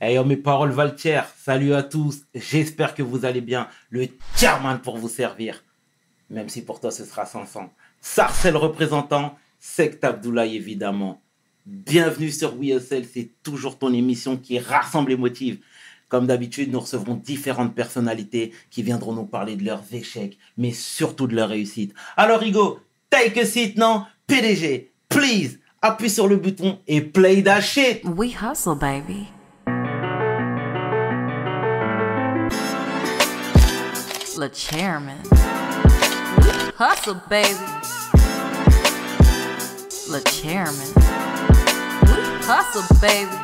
Eh, oh mes paroles Valtier, salut à tous, j'espère que vous allez bien. Le chairman pour vous servir, même si pour toi ce sera sans sang. Sarcel représentant, secte Abdoulaye évidemment. Bienvenue sur Hustle, c'est toujours ton émission qui rassemble les motifs. Comme d'habitude, nous recevrons différentes personnalités qui viendront nous parler de leurs échecs, mais surtout de leurs réussites. Alors Hugo, take a seat, non PDG, please, appuie sur le bouton et play that shit. We hustle, baby. Le Chairman. Hustle, baby. The Chairman. Hustle, baby.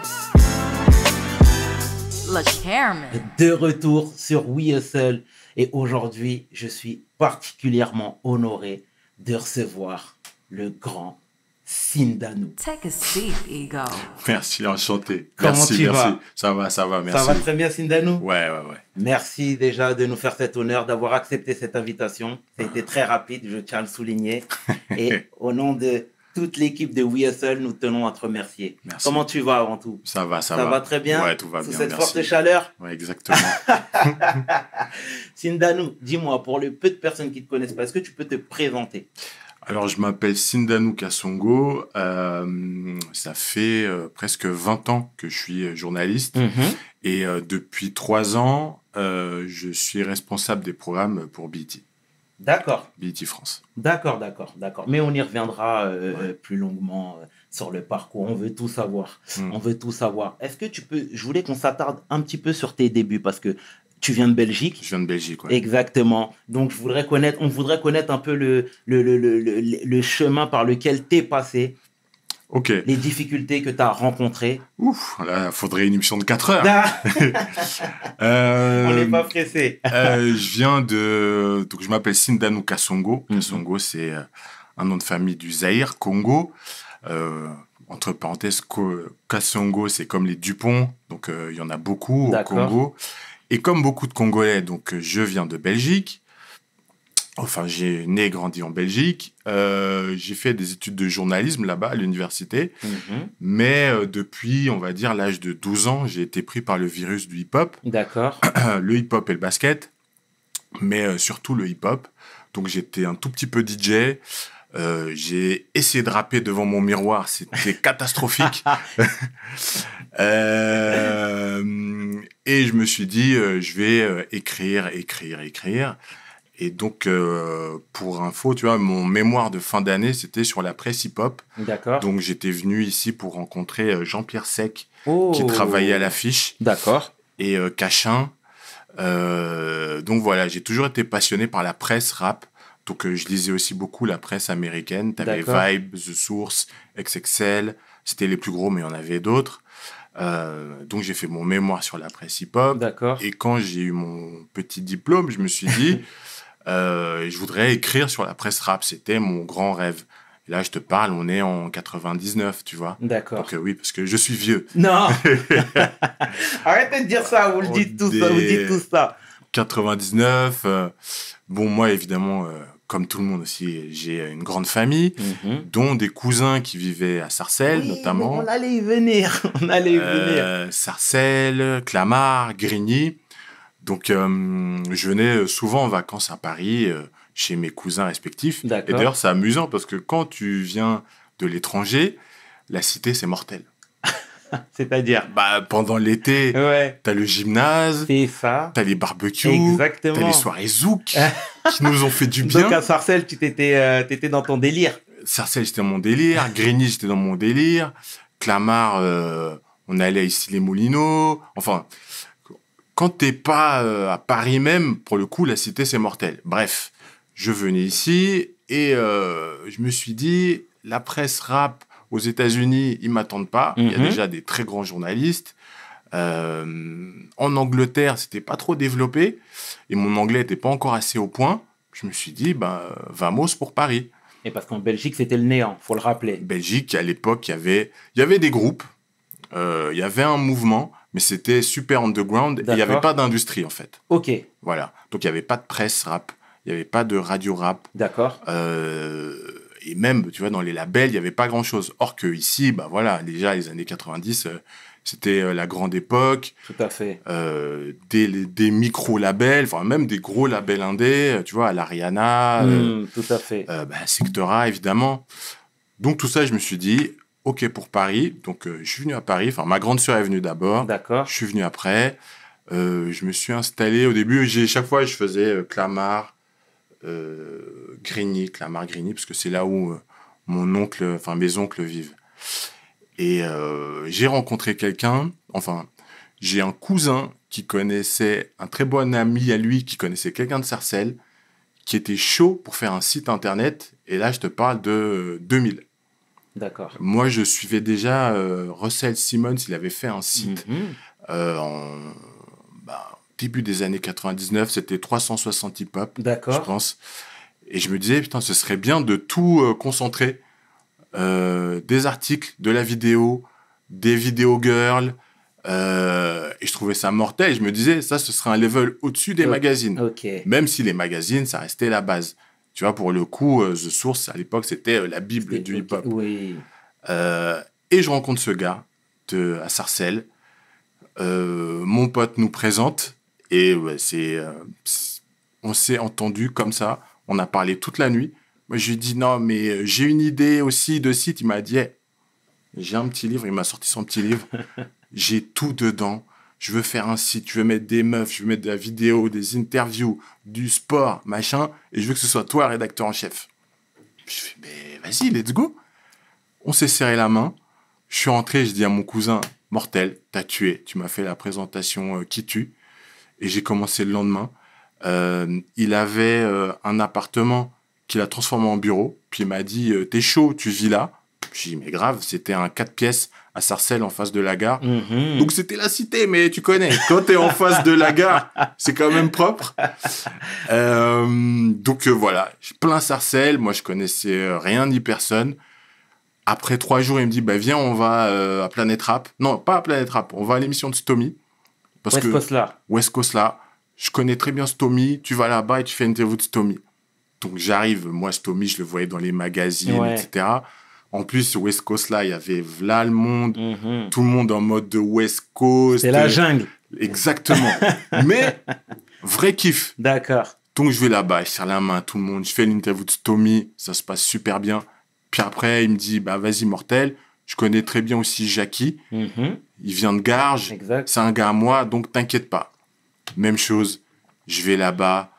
The Chairman. De retour sur We Seul Et aujourd'hui, je suis particulièrement honoré de recevoir le grand Sindano. Take a seat, Ego. Merci, enchanté. Comment merci, tu Vas ça va, ça va, merci. Ça va très bien, Sindano Ouais, ouais, ouais. Merci déjà de nous faire cet honneur, d'avoir accepté cette invitation. C'était très rapide, je tiens à le souligner. Et au nom de toute l'équipe de Soul, nous tenons à te remercier. Comment tu vas avant tout Ça va, ça, va. Ça va très bien Ouais, tout va Sous cette forte chaleur Ouais, exactement. Sindano, dis-moi, pour les peu de personnes qui ne te connaissent pas, est-ce que tu peux te présenter alors, je m'appelle Sindanou Kassongo. Euh, ça fait euh, presque 20 ans que je suis euh, journaliste. Mhm. Et depuis 3 ans, je suis responsable des programmes pour BT. E d'accord. BT e France. D'accord, d'accord, d'accord. Mais on y reviendra plus longuement sur le parcours. On veut tout savoir. Hmm. On veut tout savoir. Est-ce que tu peux. Je voulais qu'on s'attarde un petit peu sur tes débuts parce que tu viens de Belgique Je viens de Belgique, quoi. Exactement. Donc, je voudrais connaître, on voudrait connaître un peu le, le, le, le, le chemin par lequel tu es passé. Ok. Les difficultés que tu as rencontrées. Ouf, là, faudrait une émission de 4 heures. Ah. Euh, on n'est pas pressé. Euh, je viens de. Donc, je m'appelle Sindanou Kasongo. Mhm. Kassongo, c'est euh, un nom de famille du Zaïre, Congo. entre parenthèses, Kasongo, c'est comme les Dupont. Donc, il y en a beaucoup au Congo. Et comme beaucoup de Congolais, donc euh, je viens de Belgique, enfin j'ai né et grandi en Belgique, euh, j'ai fait des études de journalisme là-bas à l'université, mhm. mais euh, depuis, on va dire, l'âge de 12 ans, j'ai été pris par le virus du hip-hop. D'accord. le hip-hop et le basket, mais surtout le hip-hop. Donc j'étais un tout petit peu DJ, euh, j'ai essayé de rapper devant mon miroir, c'était catastrophique. Euh, et je me suis dit, euh, je vais écrire, écrire, écrire. Et donc, pour info, tu vois, mon mémoire de fin d'année, c'était sur la presse hip-hop. D'accord. Donc, j'étais venu ici pour rencontrer Jean-Pierre Sec, qui oh. travaillait à l'affiche. D'accord. Et Cachin. donc voilà, j'ai toujours été passionné par la presse rap. Donc, euh, je lisais aussi beaucoup la presse américaine. Tu avais Vibe, The Source, XXL. C'était les plus gros, mais il y en avait d'autres. Euh, donc j'ai fait mon mémoire sur la presse hip-hop. D'accord. Et quand j'ai eu mon petit diplôme, je me suis dit, euh, je voudrais écrire sur la presse rap. C'était mon grand rêve. là, je te parle, on est en 99, tu vois. D'accord. Donc oui, parce que je suis vieux. Non Arrêtez de dire ça, vous le dites tout ça, vous dites tout ça. 99, bon, moi, évidemment comme tout le monde aussi, j'ai une grande famille, mhm. dont des cousins qui vivaient à Sarcelles, oui, notamment. On allait y venir, on allait y euh, venir. Sarcelles, Clamart, Grigny. Donc, euh, je venais souvent en vacances à Paris euh, chez mes cousins respectifs. Et d'ailleurs, c'est amusant parce que quand tu viens de l'étranger, la cité, c'est mortel. C'est-à-dire bah, pendant l'été, tu t'as le gymnase, c'est as les barbecues, Exactement. t'as les soirées zouk qui nous ont fait du bien. Donc à Sarcelles, tu euh, t'étais, dans ton délire. Sarcelles, j'étais dans mon délire. Grigny, j'étais dans mon délire. Clamart, euh, on allait à ici les Moulineaux. Enfin, quand t'es pas euh, à Paris même, pour le coup, la cité c'est mortel. Bref, je venais ici et je me suis dit, la presse rap aux États-Unis, ils m'attendent pas. Il y a mhm. déjà des très grands journalistes. Euh, en Angleterre, c'était pas trop développé et mon anglais n'était pas encore assez au point. Je me suis dit, ben, vamos pour Paris. Et parce qu'en Belgique, c'était le néant, faut le rappeler. Belgique, à l'époque, il y avait, y avait des groupes, euh, il y avait un mouvement, mais c'était super underground et il n'y avait pas d'industrie en fait. Ok. Voilà. Donc il n'y avait pas de presse rap, il n'y avait pas de radio rap. D'accord. Euh, et même, tu vois, dans les labels, il n'y avait pas grand-chose. Or que ici, bah voilà, déjà, les années 90, euh, c'était euh, la grande époque. Tout à fait. Euh, des, micro-labels, enfin même des gros labels indés, tu vois, à l'Ariana. Hmm, tout à fait. Bah, Sectora, évidemment. Donc tout ça, je me suis dit, OK pour Paris. Donc je suis venu à Paris. Enfin, ma grande sœur est venue d'abord. D'accord. Je suis venu après. je me suis installé. Au début, chaque fois, je faisais Clamart, euh, la Grigny, parce que c'est là où euh, mon oncle, enfin mes oncles vivent. Et euh, j'ai rencontré quelqu'un, enfin, j'ai un cousin qui connaissait un très bon ami à lui, qui connaissait quelqu'un de Sarcelles, qui était chaud pour faire un site internet. Et là, je te parle de 2000. Euh, D'accord. Moi, je suivais déjà Russell Simmons. Il avait fait un site mhm. en début des années 99, c'était 360 hip-hop, je pense. Et je me disais, putain, ce serait bien de tout euh, concentrer. Euh, des articles, de la vidéo, des vidéo girls. Euh, et je trouvais ça mortel. je me disais, ça, ce serait un level au-dessus des magazines. Même si les magazines, ça restait la base. Tu vois, pour le coup, The Source, à l'époque, c'était la Bible du hip-hop. et je rencontre ce gars de, à Sarcelles. mon pote nous présente et c'est, euh, on s'est entendu comme ça. On a parlé toute la nuit. Moi, je lui ai dit non, mais euh, j'ai une idée aussi de site. Il m'a dit, j'ai un petit livre. Il m'a sorti son petit livre. j'ai tout dedans. Je veux faire un site. Je veux mettre des meufs. Je veux mettre de la vidéo, des interviews, du sport, machin. Et je veux que ce soit toi, rédacteur en chef. Je fais, mais vas-y, let's go. On s'est serré la main. Je suis rentré. Je dis à mon cousin, mortel, t'as tué. Tu m'as fait la présentation euh, qui tue et j'ai commencé le lendemain. Euh, il avait euh, un appartement qu'il a transformé en bureau, puis il m'a dit euh, T'es chaud, tu vis là J'ai dit Mais grave, c'était un 4 pièces à Sarcelles en face de la gare. Mhm. Donc c'était la cité, mais tu connais, quand t'es en face de la gare, c'est quand même propre. donc voilà, plein Sarcelles, moi je connaissais rien ni personne. Après trois jours, il me dit bah, Viens, on va à Planète Rap. Non, pas à Planète Rap, on va à l'émission de Stomy. Parce que, Coast là. West Coast là. Je connais très bien Stomy. Tu vas là-bas et tu fais une interview de Stomy. Donc j'arrive. Moi, Stomy, je le voyais dans les magazines, etc. En plus, sur West Coast, là, il y avait Vla, le monde, mhm. tout le monde en mode de West Coast. C'est la euh, jungle. Exactement. Mais, vrai kiff. D'accord. Donc, je vais là-bas, je serre la main à tout le monde, je fais l'interview de Tommy, ça se passe super bien. Puis après, il me dit, bah, vas-y, mortel, je connais très bien aussi Jackie. Mhm il vient de Garges, c'est un gars à moi, donc t'inquiète pas. Même chose, je vais là-bas,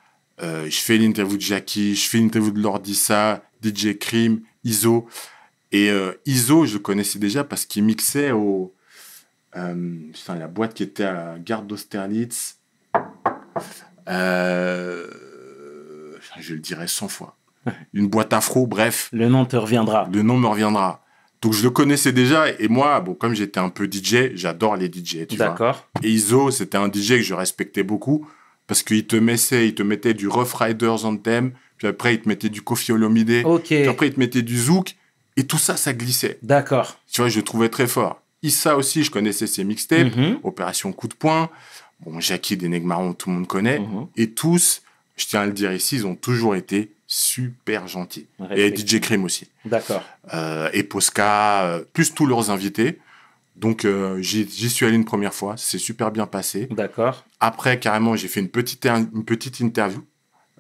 euh, je fais l'interview de Jackie, je fais l'interview de Lordissa, DJ Crime, Iso. Et euh, Iso, je connaissais déjà parce qu'il mixait au. Euh, la boîte qui était à Garde d'Austerlitz. Euh, je le dirais 100 fois. Une boîte afro, bref. Le nom te reviendra. Le nom me reviendra. Donc je le connaissais déjà et moi, bon, comme j'étais un peu DJ, j'adore les DJ, D'accord. Et Iso, c'était un DJ que je respectais beaucoup parce qu'il te mettait, il te mettait du Rough Riders Anthem, puis après il te mettait du Kofi Olomide, puis après il te mettait du Zouk et tout ça, ça glissait. D'accord. Tu vois, je le trouvais très fort. Issa aussi, je connaissais ses mixtapes, mhm. Opération Coup de poing, bon, Jackie des tout le monde connaît, mhm. et tous, je tiens à le dire ici, ils ont toujours été super gentil. Et DJ Crime aussi. D'accord. Euh, et Posca, euh, plus tous leurs invités. Donc euh, j'y suis allé une première fois, c'est super bien passé. D'accord. Après, carrément, j'ai fait une petite, une petite interview.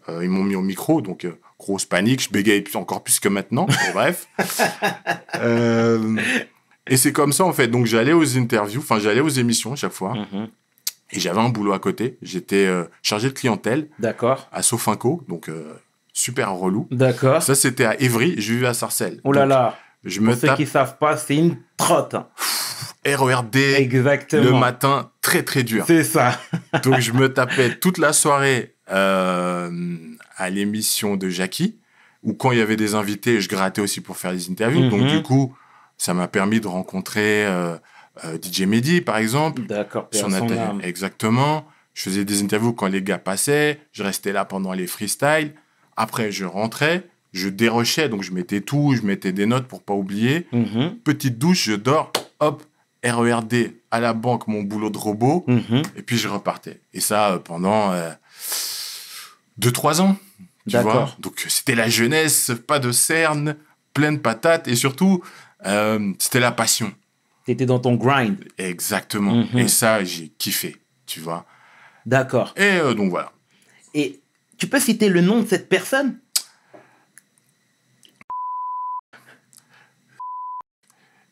ils m'ont mis au micro, donc grosse panique, je bégaye encore plus que maintenant, bref. et c'est comme ça, en fait. Donc j'allais aux interviews, enfin j'allais aux émissions à chaque fois. Mhm. Et j'avais un boulot à côté. J'étais chargé de clientèle. D'accord. À Sofinco, donc super relou. D'accord. Ça, c'était à Évry, J'ai vu à Sarcelles. Oh là là. Je Pour me ceux qui qui savent pas, c'est une trotte. R.O.R.D. E exactement. le matin, très très dur. C'est ça. Donc je me tapais toute la soirée euh, à l'émission de Jackie, Ou quand il y avait des invités, je grattais aussi pour faire des interviews. Donc mhm. du coup, ça m'a permis de rencontrer euh, euh, DJ Mehdi, par exemple. D'accord, son, Exactement. Je faisais des interviews quand les gars passaient, je restais là pendant les freestyles. Après, je rentrais, je dérochais, donc je mettais tout, je mettais des notes pour pas oublier. Mhm. Petite douche, je dors, hop, RERD à la banque, mon boulot de robot, mhm. et puis je repartais. Et ça euh, pendant 2-3 euh, ans. Tu vois Donc c'était la jeunesse, pas de cerne, pleine patates. et surtout, euh, c'était la passion. Tu étais dans ton grind. Exactement. Mhm. Et ça, j'ai kiffé, tu vois. D'accord. Et donc voilà. Et tu peux citer le nom de cette personne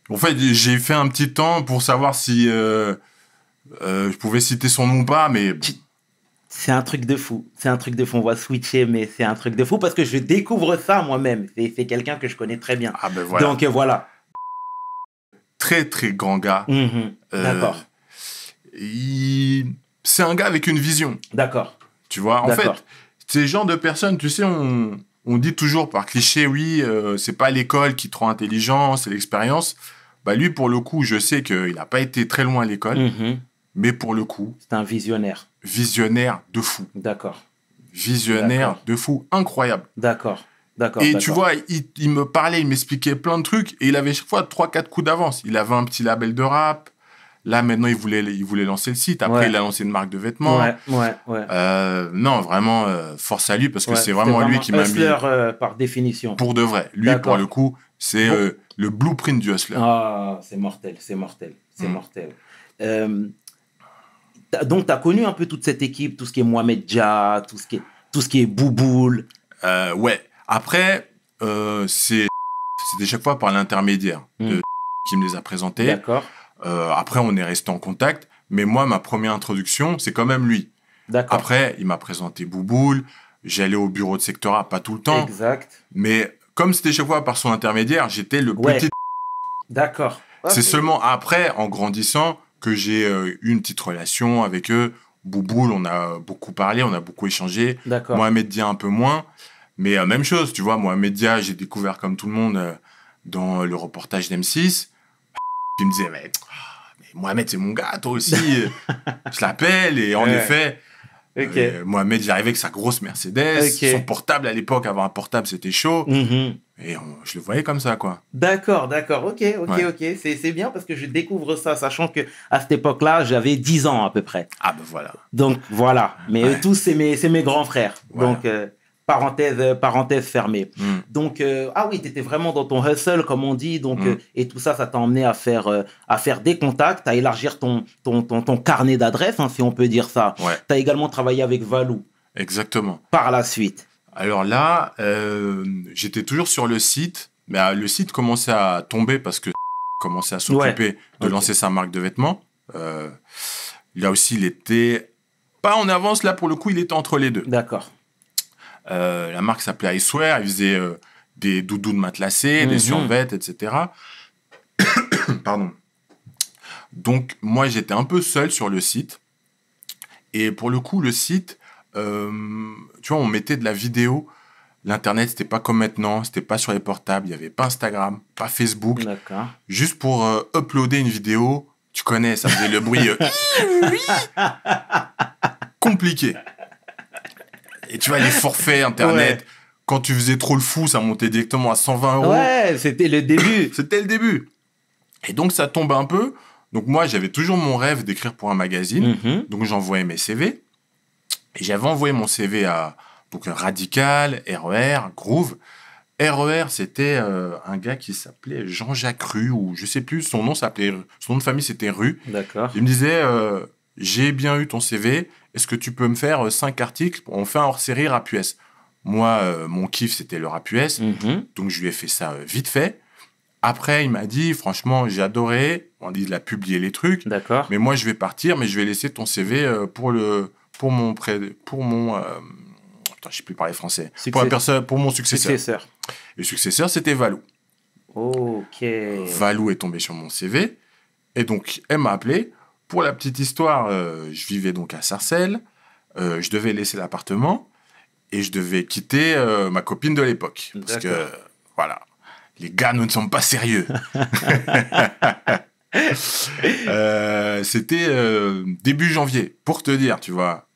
En fait, j'ai fait un petit temps pour savoir si euh, euh, je pouvais citer son nom ou pas, mais... C'est un truc de fou. C'est un truc de fou. On va switcher, mais c'est un truc de fou parce que je découvre ça moi-même. C'est quelqu'un que je connais très bien. Ah ben voilà. Donc euh, voilà. Très, très grand gars. Mm-hmm. D'accord. C'est un gars avec une vision. D'accord. Tu vois, en fait, ces gens de personnes, tu sais, on, dit toujours par cliché, oui, euh, c'est pas l'école qui te rend intelligent, c'est l'expérience. Bah lui, pour le coup, je sais qu'il n'a pas été très loin à l'école, mhm. mais pour le coup... C'est un visionnaire. Visionnaire de fou. D'accord. Visionnaire de fou, incroyable. D'accord. Et tu vois, il, il, me parlait, il m'expliquait plein de trucs, et il avait chaque fois 3-4 coups d'avance. Il avait un petit label de rap, Là, maintenant, il voulait, il voulait lancer le site. Après, il a lancé une marque de vêtements. Ouais, euh, non, vraiment, euh, force à lui parce que c'est vraiment, lui qui m'a mis. Euh, par définition. Pour de vrai. Lui, pour le coup, c'est euh, le blueprint du hustler. Ah, c'est mortel, c'est mortel, c'est mm. mortel. donc, tu as connu un peu toute cette équipe, tout ce qui est Mohamed Dja, tout ce qui est, tout ce qui est Bouboul. ouais. Après, c'est c'était chaque fois par l'intermédiaire mm. de qui me les a présentés. D'accord. Euh, après, on est resté en contact. Mais moi, ma première introduction, c'est quand même lui. Après, il m'a présenté Bouboule. J'allais au bureau de Sectora, pas tout le temps. Exact. Mais comme c'était chaque fois par son intermédiaire, j'étais le petit. D'accord. Ah, c'est seulement après, en grandissant, que j'ai euh, eu une petite relation avec eux. Bouboule, on a beaucoup parlé, on a beaucoup échangé. Mohamed Dia, un peu moins. Mais euh, même chose, tu vois, Mohamed Dia, j'ai découvert comme tout le monde dans le reportage d'M6. Tu me disait, ah, mais, Mohamed, c'est mon gars, toi aussi. je l'appelle. Et en effet, euh, Mohamed, j'arrivais avec sa grosse Mercedes. Son portable à l'époque, avant un portable, c'était chaud. Mhm. Et je le voyais comme ça, quoi. D'accord, d'accord. Ok, ok, ok. C'est bien parce que je découvre ça, sachant que à cette époque-là, j'avais 10 ans à peu près. Ah ben voilà. Donc voilà. Mais eux tous, c'est mes, grands frères. Donc. Euh, euh, parenthèse, fermée. Hmm. Donc, euh, ah oui, tu étais vraiment dans ton hustle, comme on dit. Donc, hmm. euh, et tout ça, ça t'a emmené à faire, à faire des contacts, à élargir ton, ton, ton, ton carnet d'adresses, hein, si on peut dire ça. Tu as également travaillé avec Valou. Exactement. Par la suite. Alors là, j'étais toujours sur le site, mais le site commençait à tomber parce que commençait à s'occuper de lancer sa marque de vêtements. là aussi, il était pas en avance, là pour le coup, il était entre les deux. D'accord. Euh, la marque s'appelait Icewear, ils faisaient euh, des doudous de matelassé, des mhm. survêtes, etc. Pardon. Donc, moi, j'étais un peu seul sur le site. Et pour le coup, le site, euh, tu vois, on mettait de la vidéo. L'internet, c'était pas comme maintenant, c'était pas sur les portables, il y avait pas Instagram, pas Facebook. Juste pour uploader une vidéo, tu connais, ça faisait le bruit. Euh, compliqué. Et tu vois, les forfaits Internet. Quand tu faisais trop le fou, ça montait directement à 120 euros. Ouais, c'était le début. c'était le début. Et donc, ça tombe un peu. Donc, moi, j'avais toujours mon rêve d'écrire pour un magazine. Mm-hmm. Donc, j'envoyais mes CV. Et j'avais envoyé mon CV à donc, Radical, RER, e Groove. RER, e c'était euh, un gars qui s'appelait Jean-Jacques Rue, ou je sais plus, son nom s'appelait, son nom de famille c'était Rue. D'accord. Il me disait, euh, j'ai bien eu ton CV, est-ce que tu peux me faire euh, cinq articles On fait un hors-série rap Moi, euh, mon kiff, c'était le rap mhm. donc je lui ai fait ça euh, vite fait. Après, il m'a dit, franchement, j'ai adoré. On dit, il a publié les trucs. D'accord. Mais moi, je vais partir, mais je vais laisser ton CV pour le, pour mon pour mon, putain, je sais plus parler français. Pour pour mon successeur. Et le successeur, c'était Valou. Ok. Valou est tombé sur mon CV. Et donc, elle m'a appelé. Pour la petite histoire, euh, je vivais donc à Sarcelles, euh, je devais laisser l'appartement et je devais quitter euh, ma copine de l'époque. Parce que, voilà, les gars, nous ne sommes pas sérieux. C'était début janvier, pour te dire, tu vois,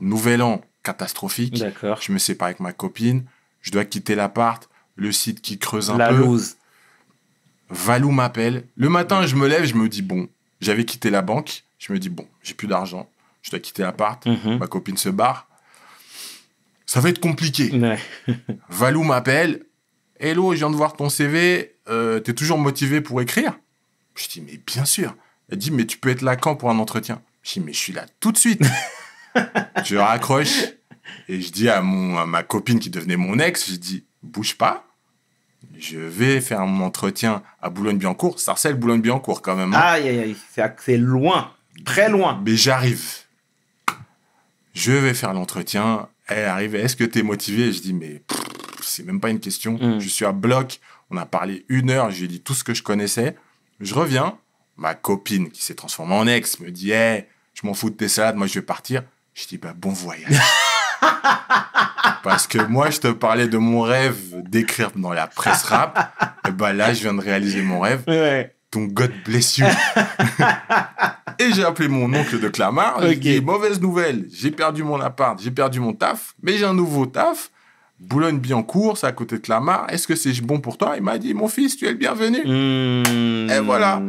nouvel an catastrophique. Je me sépare avec ma copine, je dois quitter l'appart, le site qui creuse un peu. Valou m'appelle. Le matin, je me lève, je me dis, bon, j'avais quitté la banque. Je me dis, bon, j'ai plus d'argent. Je dois quitter l'appart. Mhm. Ma copine se barre. Ça va être compliqué. Valou m'appelle. Hello, je viens de voir ton CV. Euh, t'es toujours motivé pour écrire Je dis, mais bien sûr. Elle dit, mais tu peux être là quand pour un entretien Je dis, mais je suis là tout de suite. je raccroche et je dis à, mon, à ma copine qui devenait mon ex, je dis, bouge pas je vais faire mon entretien à Boulogne-Biancourt, Sarcelles, Boulogne-Biancourt quand même. Hein. Aïe, aïe, aïe, c'est loin, très loin. Mais j'arrive. Je vais faire l'entretien. Elle arrive, est-ce que tu es motivé Je dis, mais c'est même pas une question. Hmm. Je suis à bloc, on a parlé une heure, j'ai dit tout ce que je connaissais. Je reviens, ma copine qui s'est transformée en ex me dit, hey, je m'en fous de tes salades, moi je vais partir. Je dis, bah, bon voyage. Parce que moi, je te parlais de mon rêve d'écrire dans la presse rap. Et bah là, je viens de réaliser mon rêve. Ton God bless you. et j'ai appelé mon oncle de Clamart. Il J'ai dit, mauvaise nouvelle, j'ai perdu mon appart, j'ai perdu mon taf, mais j'ai un nouveau taf. boulogne biancourt c'est à côté de Clamart. Est-ce que c'est bon pour toi Il m'a dit, mon fils, tu es le bienvenu. Hmm. Et voilà.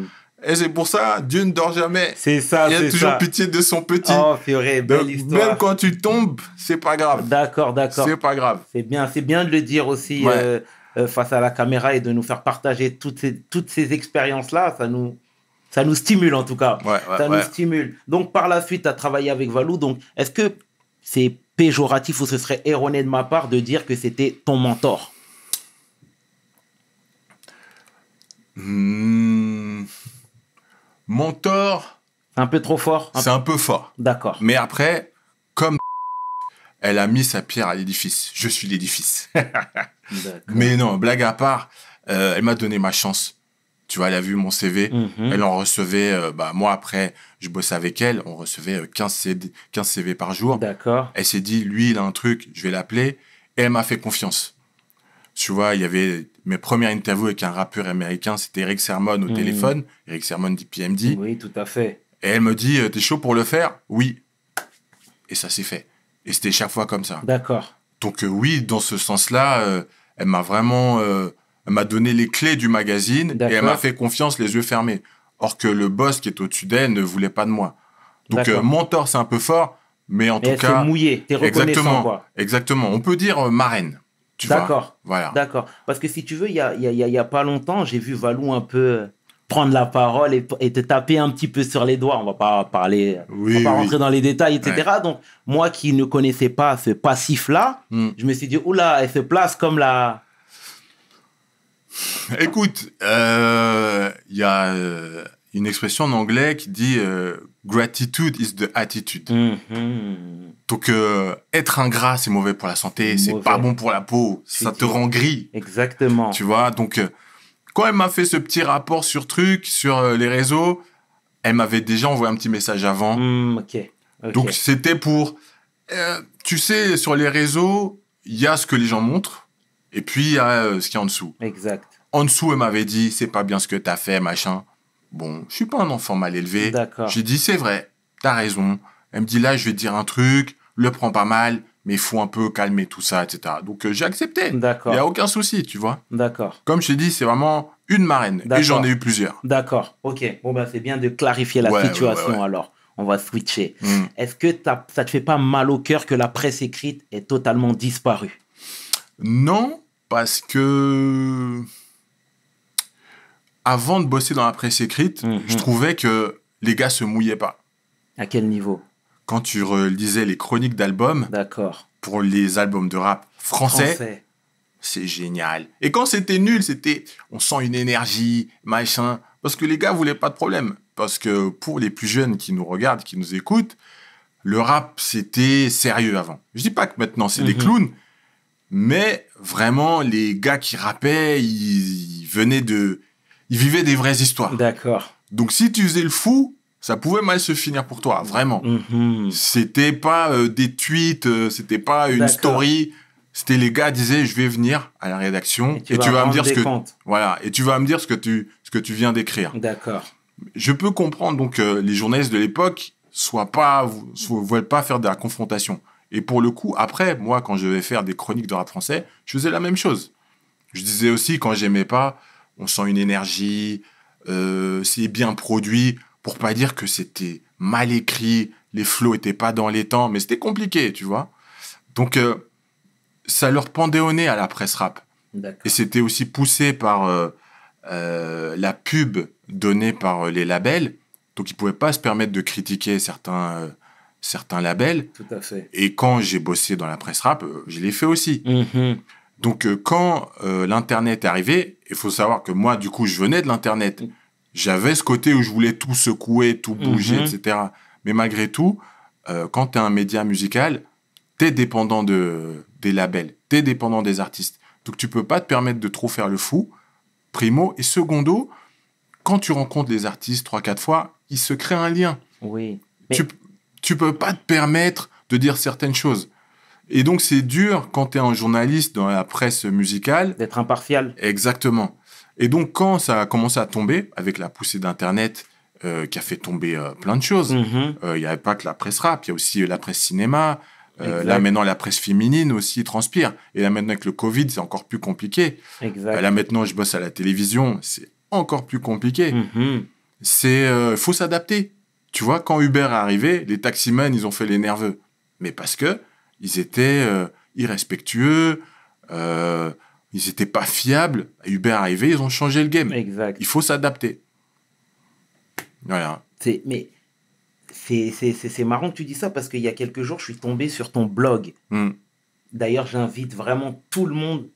Et c'est pour ça, Dieu ne dort jamais. C'est ça, Il a toujours pitié de son petit. Oh, purée, belle histoire. Même quand tu tombes, c'est pas grave. D'accord, d'accord. C'est pas grave. C'est bien, c'est bien de le dire aussi euh, euh, face à la caméra et de nous faire partager toutes ces, toutes ces expériences-là. Ça nous, ça nous stimule en tout cas. ça nous stimule. Donc, par la suite, tu as travaillé avec Valou. Donc, est-ce que c'est péjoratif ou ce serait erroné de ma part de dire que c'était ton mentor? Hmm mentor. Un peu trop fort. C'est un peu fort. D'accord. Mais après, comme elle a mis sa pierre à l'édifice, je suis l'édifice. Mais non, blague à part, euh, elle m'a donné ma chance. Tu vois, elle a vu mon CV, mhm. elle en recevait, euh, bah, moi après, je bossais avec elle, on recevait 15 CV, 15 CV par jour. D'accord. Elle s'est dit, lui, il a un truc, je vais l'appeler, et elle m'a fait confiance. Tu vois, il y avait mes premières interviews avec un rappeur américain, c'était Eric Sermon au mhm. téléphone, Eric Sermon d'IPMD. Oui, tout à fait. Et elle me dit, euh, t'es chaud pour le faire Oui. Et ça s'est fait. Et c'était chaque fois comme ça. D'accord. Donc euh, oui, dans ce sens-là, euh, elle m'a vraiment, elle m'a donné les clés du magazine et elle m'a fait confiance les yeux fermés. Or que le boss qui est au-dessus d'elle ne voulait pas de moi. Donc mentor, c'est un peu fort, mais en tout tout elle cas, mouillé, exactement, exactement. On peut dire marraine. D'accord. Voilà. D'accord. Parce que si tu veux, il y a, y, a, y a, pas longtemps, j'ai vu Valou un peu prendre la parole et, te taper un petit peu sur les doigts. On va pas parler, on va pas rentrer dans les détails, etc. Donc, moi qui ne connaissais pas ce passif-là, hmm. je me suis dit, oula, elle se place comme la. Écoute, euh, il y a euh, une expression en anglais qui dit euh, Gratitude is the attitude. Mm-hmm. Donc, euh, être ingrat, c'est mauvais pour la santé, c'est pas bon pour la peau, ça te rend gris. Exactement. Tu vois, donc, euh, quand elle m'a fait ce petit rapport sur truc, sur euh, les réseaux, elle m'avait déjà envoyé un petit message avant. Mm, ok, Donc, c'était pour. tu sais, sur les réseaux, il y a ce que les gens montrent, et puis il y a ce qu'il y a en dessous. Exact. En dessous, elle m'avait dit, c'est pas bien ce que t'as fait, machin bon, je suis pas un enfant mal élevé. J'ai dit, c'est vrai, tu as raison. Elle me dit, là, je vais te dire un truc, le prends pas mal, mais il faut un peu calmer tout ça, etc. Donc, euh, j'ai accepté. D'accord. Il n'y a aucun souci, tu vois. D'accord. Comme je t'ai dit, c'est vraiment une marraine. Et j'en ai eu plusieurs. D'accord. OK. Bon, ben, c'est bien de clarifier la situation, alors. On va switcher. Hmm. Est-ce que ça ça te fait pas mal au cœur que la presse écrite est totalement disparu Non, parce que avant de bosser dans la presse écrite, mhm. je trouvais que les gars se mouillaient pas. À quel niveau Quand tu relisais les chroniques d'albums. D'accord. Pour les albums de rap français. C'est génial. Et quand c'était nul, c'était on sent une énergie, machin. Parce que les gars voulaient pas de problème. Parce que pour les plus jeunes qui nous regardent, qui nous écoutent, le rap, c'était sérieux avant. Je dis pas que maintenant c'est des mhm. clowns, mais vraiment, les gars qui rappaient, ils venaient de, ils vivaient des vraies histoires. D'accord. Donc si tu faisais le fou, ça pouvait mal se finir pour toi, vraiment. Mhm. C'était pas euh, des tweets, euh, c'était pas une story. C'était les gars disaient, je vais venir à la rédaction et tu vas, me dire ce que voilà et tu vas me dire ce que tu ce que tu viens d'écrire. D'accord. Je peux comprendre donc euh, les journalistes de l'époque soient pas veulent pas faire de la confrontation. Et pour le coup, après, moi, quand je vais faire des chroniques de rap français, je faisais la même chose. Je disais aussi quand j'aimais pas, on sent une énergie, euh, c'est bien produit, pour pas dire que c'était mal écrit, les flots étaient pas dans les temps, mais c'était compliqué, tu vois. Donc euh, ça leur pendait au nez à la presse rap. Et c'était aussi poussé par euh, la pub donnée par les labels, donc ils pouvaient pas se permettre de critiquer certains certains labels. Tout à fait. Et quand j'ai bossé dans la presse rap, je l'ai fait aussi. Mm-hmm. Donc euh, quand euh, l'internet est arrivé, il faut savoir que moi du coup je venais de l'internet. Mm. J'avais ce côté où je voulais tout secouer, tout bouger, mm-hmm. etc. Mais malgré tout, euh, quand tu es un média musical, tu es dépendant de, des labels, tu es dépendant des artistes. Donc tu peux pas te permettre de trop faire le fou, primo. Et secondo, quand tu rencontres les artistes trois, quatre fois, il se crée un lien. Oui. Tu, tu peux pas te permettre de dire certaines choses. Et donc, c'est dur quand tu es un journaliste dans la presse musicale. D'être impartial. Exactement. Et donc, quand ça a commencé à tomber, avec la poussée d'Internet euh, qui a fait tomber euh, plein de choses, mhm. euh, il n'y avait pas que la presse rap, il y a aussi la presse cinéma. là, maintenant, la presse féminine aussi transpire. Et là, maintenant, avec le Covid, c'est encore plus compliqué. là, maintenant, je bosse à la télévision, c'est encore plus compliqué. Il mhm. C'est faut s'adapter. Tu vois, quand Uber est arrivé, les taximans, ils ont fait les nerveux. Mais parce que ils étaient euh, irrespectueux, euh, ils n'étaient pas fiables. Uber est arrivé, ils ont changé le game. Il faut s'adapter. Voilà. Mais c'est marrant que tu dis ça parce qu'il y a quelques jours, je suis tombé sur ton blog. Hmm. D'ailleurs, j'invite vraiment tout le monde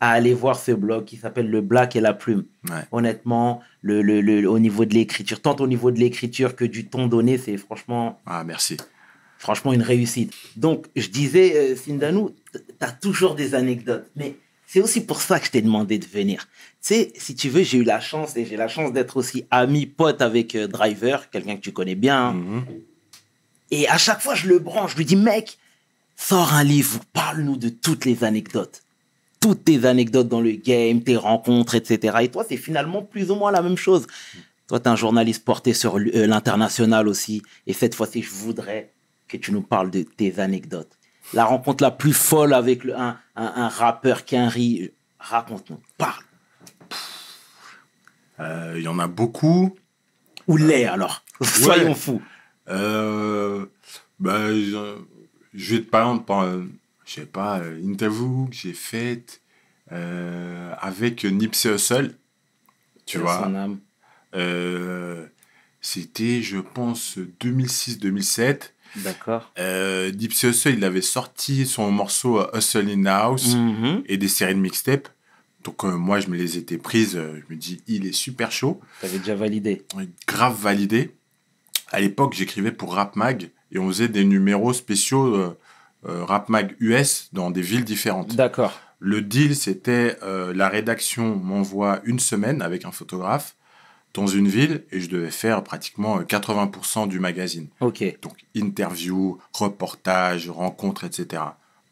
à aller voir ce blog qui s'appelle Le Black et la Plume. Ouais. Honnêtement, le, le, au niveau de l'écriture, tant au niveau de l'écriture que du ton donné, c'est franchement. Ah, merci franchement une réussite. Donc, je disais, euh, Sindanou, tu as toujours des anecdotes, mais c'est aussi pour ça que je t'ai demandé de venir. Tu sais, si tu veux, j'ai eu la chance et j'ai la chance d'être aussi ami, pote avec euh, Driver, quelqu'un que tu connais bien. Mm-hmm. Et à chaque fois, je le branche, je lui dis, mec, sors un livre, parle-nous de toutes les anecdotes. Toutes tes anecdotes dans le game, tes rencontres, etc. Et toi, c'est finalement plus ou moins la même chose. Toi, tu es un journaliste porté sur euh, l'international aussi. Et cette fois-ci, je voudrais et tu nous parles de tes anecdotes. La rencontre la plus folle avec un, un, rappeur qui rit. Raconte-nous, parle. Euh, il y en a beaucoup. Ou l'est alors. Soyons fous. Euh, bah, je, vais te parler, pas, je sais pas, euh, interview que j'ai faite avec Nipsey Hussle. Tu vois. C'était, je pense, 2006-2007. D'accord. Euh, Dipsy il avait sorti son morceau euh, Hustle in the House mhm. et des séries de mixtapes. Donc euh, moi, je me les étais prises. Euh, je me dis, il est super chaud. T'avais déjà validé. Grave validé. À l'époque, j'écrivais pour Rap Mag et on faisait des numéros spéciaux RapMag Rap Mag US dans des villes différentes. D'accord. Le deal, c'était la rédaction m'envoie une semaine avec un photographe dans une ville et je devais faire pratiquement 80% euh, du magazine. Ok. Donc interview, reportage, rencontre, etc.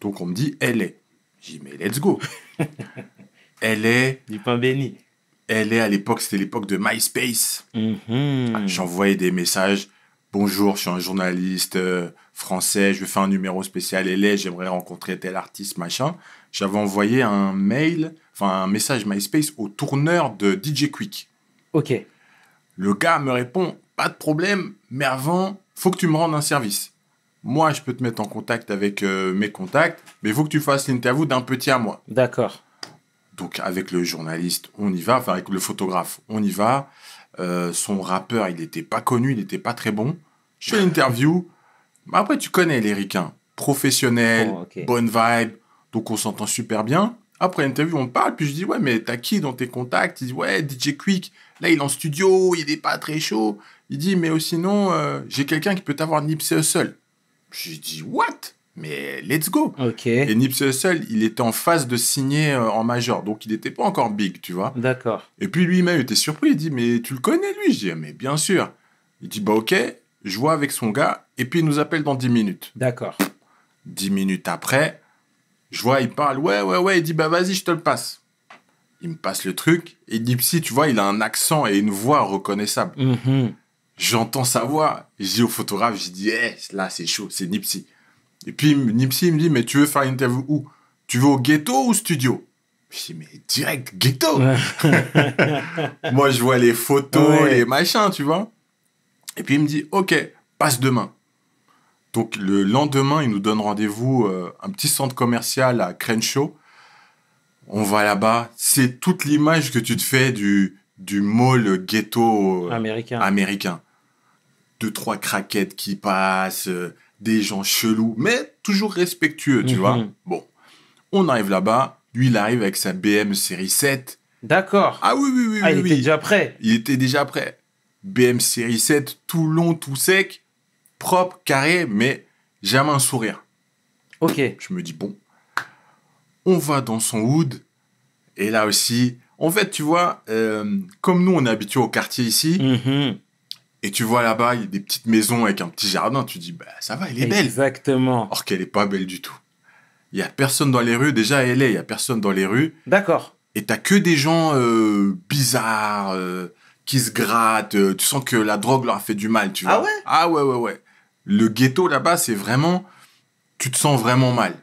Donc on me dit elle est. J'ai dit mais let's go. elle est. Du pain béni. Elle est à l'époque, c'était l'époque de MySpace. Mhm. Ah, j'envoyais des messages. Bonjour, je suis un journaliste euh, français, je vais faire un numéro spécial Elle est, j'aimerais rencontrer tel artiste, machin. J'avais envoyé un mail, enfin un message MySpace au tourneur de DJ Quick. Ok. Le gars me répond Pas de problème, mais avant, faut que tu me rendes un service. Moi, je peux te mettre en contact avec euh, mes contacts, mais il faut que tu fasses l'interview d'un petit à moi. D'accord. Donc, avec le journaliste, on y va, enfin, avec le photographe, on y va. Euh, son rappeur, il n'était pas connu, il n'était pas très bon. Je fais l'interview. Après, tu connais les professionnel, oh, bonne vibe. Donc, on s'entend super bien. Après l'interview, on parle, puis je dis, ouais, mais t'as qui dans tes contacts Il dit, ouais, DJ Quick, là, il est en studio, il n'est pas très chaud. Il dit, mais sinon, euh, j'ai quelqu'un qui peut t'avoir Nipsey Hussle. » Je dis « what mais let's go. Ok. Et Nipsey Hussle, il était en phase de signer euh, en major, donc il n'était pas encore big, tu vois. D'accord. Et puis lui-même était surpris, il dit mais tu le connais lui Je dis mais bien sûr. Il dit bah ok, je vois avec son gars, et puis il nous appelle dans 10 minutes. D'accord. 10 minutes après, je vois, il parle, ouais, ouais, ouais, il dit, bah vas-y, je te le passe. Il me passe le truc, et Nipsey, tu vois, il a un accent et une voix reconnaissable. Mm-hmm. J'entends sa voix, je dis au photographe, je dis, hé, eh, là, c'est chaud, c'est Nipsey. Et puis Nipsey, il me dit, mais tu veux faire une interview où Tu veux au ghetto ou au studio je dis, mais direct, ghetto Moi, je vois les photos, et les machins, tu vois. Et puis, il me dit, OK, passe demain. Donc le lendemain, il nous donne rendez-vous euh, un petit centre commercial à Crenshaw. On va là-bas. C'est toute l'image que tu te fais du, du mall ghetto euh, américain. américain. Deux, trois craquettes qui passent, euh, des gens chelous, mais toujours respectueux, tu vois. Mhm. Bon, on arrive là-bas. Lui, il arrive avec sa BM série 7. D'accord. Ah oui, oui, oui. Ah, oui il était déjà prêt. Il était déjà prêt. BM série 7, tout long, tout sec propre, carré, mais jamais un sourire. Ok. Je me dis, bon, on va dans son hood. Et là aussi, en fait, tu vois, euh, comme nous, on est habitué au quartier ici. Mm-hmm. Et tu vois là-bas, il y a des petites maisons avec un petit jardin. Tu dis, bah, ça va, elle est belle. Exactement. Or qu'elle est pas belle du tout. Il y a personne dans les rues. Déjà, elle est, il y a personne dans les rues. D'accord. Et t'as que des gens euh, bizarres, euh, qui se grattent. tu sens que la drogue leur a fait du mal, tu ah vois. Ah ouais Ah ouais, ouais, ouais le ghetto là-bas, c'est vraiment, tu te sens vraiment mal.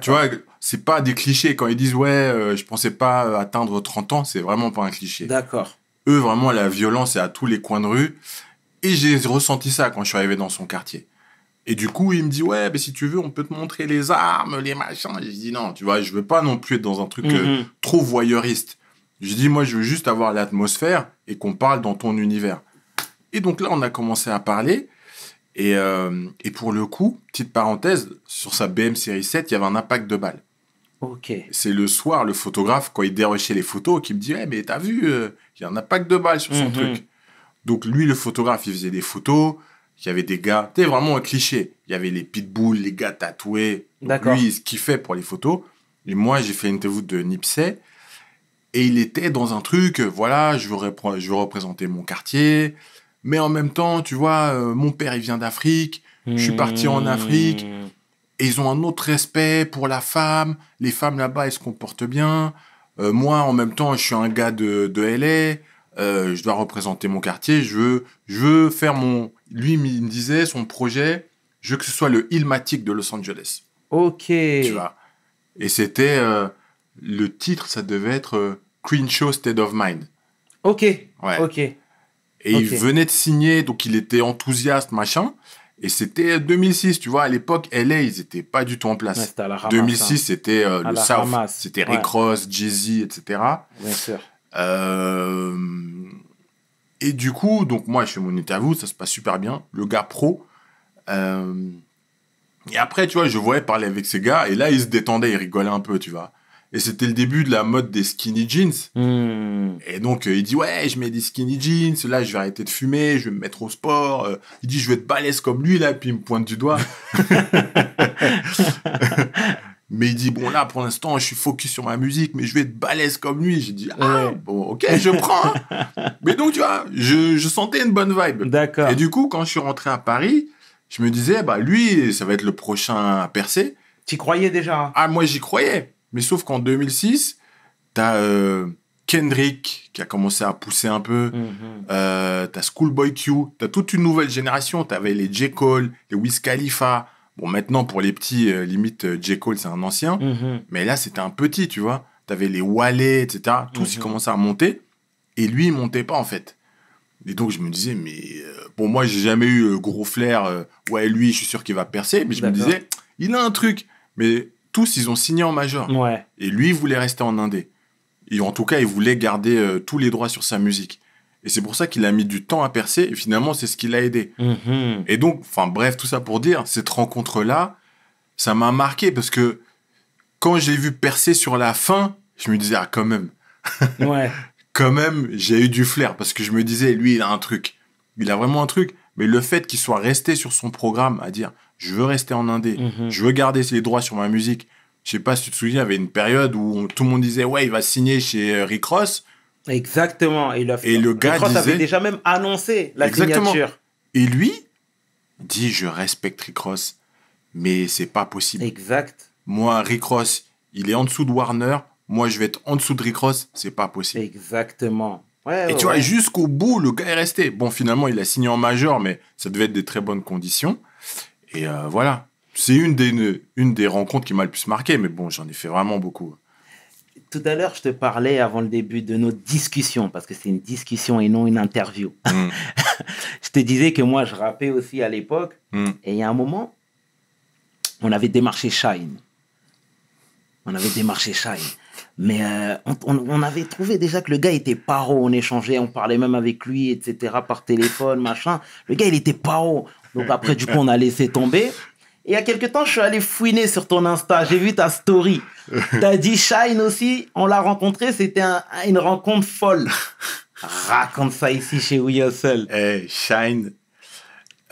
Tu vois, c'est pas des clichés. Quand ils disent, ouais, euh, je pensais pas atteindre 30 ans, c'est vraiment pas un cliché. D'accord. Eux, vraiment, la violence est à tous les coins de rue. Et j'ai ressenti ça quand je suis arrivé dans son quartier. Et du coup, il me dit, ouais, mais si tu veux, on peut te montrer les armes, les machins. je dis, non, tu vois, je veux pas non plus être dans un truc euh, mm-hmm. trop voyeuriste. Je dis, moi, je veux juste avoir l'atmosphère et qu'on parle dans ton univers. Et donc là, on a commencé à parler. Et, euh, et, pour le coup, petite parenthèse, sur sa BM série 7, il y avait un impact de balle. Ok. C'est le soir, le photographe, quand il dérochait les photos, qui me dit hey, «Eh, Mais t'as vu, euh, il y a un impact de balle sur son mhm. truc. Donc lui, le photographe, il faisait des photos. Il y avait des gars, c'était vraiment un cliché. Il y avait les pitbulls, les gars tatoués. Lui, ce qu'il fait pour les photos. Et moi, j'ai fait une interview de Nipsey. Et il était dans un truc, voilà, je je veux représenter mon quartier, mais en même temps, tu vois, euh, mon père, il vient d'Afrique, je suis parti en hmm. Afrique, et ils ont un autre respect pour la femme, les femmes là-bas, elles se comportent bien. Euh, moi, en même temps, je suis un gars de, de LA, euh, je dois représenter mon quartier, je veux, je veux faire mon... Lui, me disait, son projet, je veux que ce soit le Illmatic de Los Angeles. Ok. Tu vois. Et c'était... le titre, ça devait être Show State of Mind. Ok. Ouais. Ok. Et il venait de signer, donc il était enthousiaste, machin. Et c'était 2006, euh, tu vois, à l'époque, LA, ils n'étaient pas du tout en place. 2006, c'était hein. euh, le South, c'était Rick ouais. jay etc. Bien sûr. Euh, et du coup, donc moi, je fais mon interview, ça se passe super bien, le gars pro. Et après, tu vois, je voyais parler avec ces gars, et là, ils se détendaient, ils rigolaient un peu, tu vois. Et c'était le début de la mode des skinny jeans. Hmm. Et donc, euh, il dit, ouais, je mets des skinny jeans, là, je vais arrêter de fumer, je vais me mettre au sport. Euh, il dit, je vais être balèze comme lui, là, puis il me pointe du doigt. mais il dit, bon, là, pour l'instant, je suis focus sur ma musique, mais je vais être balèze comme lui. J'ai dit, ah, bon, ok, je prends. mais donc, tu vois, je, je sentais une bonne vibe. D'accord. Et du coup, quand je suis rentré à Paris, je me disais, bah, lui, ça va être le prochain percé. Tu croyais déjà hein Ah, moi, j'y croyais. Mais sauf qu'en 2006, t'as euh, Kendrick qui a commencé à pousser un peu, mhm. euh, t'as Schoolboy Q, t'as toute une nouvelle génération, t'avais les J. Cole, les Wiz Khalifa. Bon, maintenant, pour les petits, euh, limite, J. Cole, c'est un ancien. Mhm. Mais là, c'était un petit, tu vois. T'avais les Wallet, etc. Tous, ils mhm. commençaient à monter. Et lui, il montait pas, en fait. Et donc, je me disais, mais pour moi, j'ai jamais eu gros flair. ouais, lui, je suis sûr qu'il va percer. Mais je me disais, il a un truc. Mais tous, ils ont signé en majeur. Et lui, il voulait rester en indé. Et en tout cas, il voulait garder euh, tous les droits sur sa musique. Et c'est pour ça qu'il a mis du temps à percer. Et finalement, c'est ce qui l'a aidé. Mm-hmm. Et donc, enfin bref, tout ça pour dire, cette rencontre-là, ça m'a marqué parce que quand j'ai vu percer sur la fin, je me disais, ah, quand même. quand même, j'ai eu du flair parce que je me disais, lui, il a un truc. Il a vraiment un truc. Mais le fait qu'il soit resté sur son programme à dire, je veux rester en indé, mhm. je veux garder les droits sur ma musique. Je sais pas si tu te souviens, il y avait une période où tout le monde disait ouais, il va signer chez euh, Rick Ross. Exactement. Et, il fait, et le gars Rick Ross avait déjà même annoncé la exactement. signature. Et lui dit je respecte Rick Ross, mais c'est pas possible. Exact. Moi, Rick Ross, il est en dessous de Warner. Moi, je vais être en dessous de Rick Ross. C'est pas possible. Exactement. et tu vois, jusqu'au bout, le gars est resté. Bon, finalement, il a signé en majeur, mais ça devait être des très bonnes conditions. Et euh, voilà. C'est une des, une des rencontres qui m'a le plus marqué, mais bon, j'en ai fait vraiment beaucoup. Tout à l'heure, je te parlais avant le début de notre discussion, parce que c'est une discussion et non une interview. Mm. je te disais que moi, je rappais aussi à l'époque. Mm. Et il y a un moment, on avait démarché Shine. On avait démarché Shine. Mais euh, on, on, avait trouvé déjà que le gars était paro. On échangeait, on parlait même avec lui, etc. par téléphone, machin. Le gars, il était paro. Donc après, du coup, on a laissé tomber. Et il y a quelques temps, je suis allé fouiner sur ton Insta. J'ai vu ta story. T'as dit Shine aussi. On l'a rencontré. C'était une rencontre folle. Raconte ça ici chez We Hustle. Hey, eh, Shine.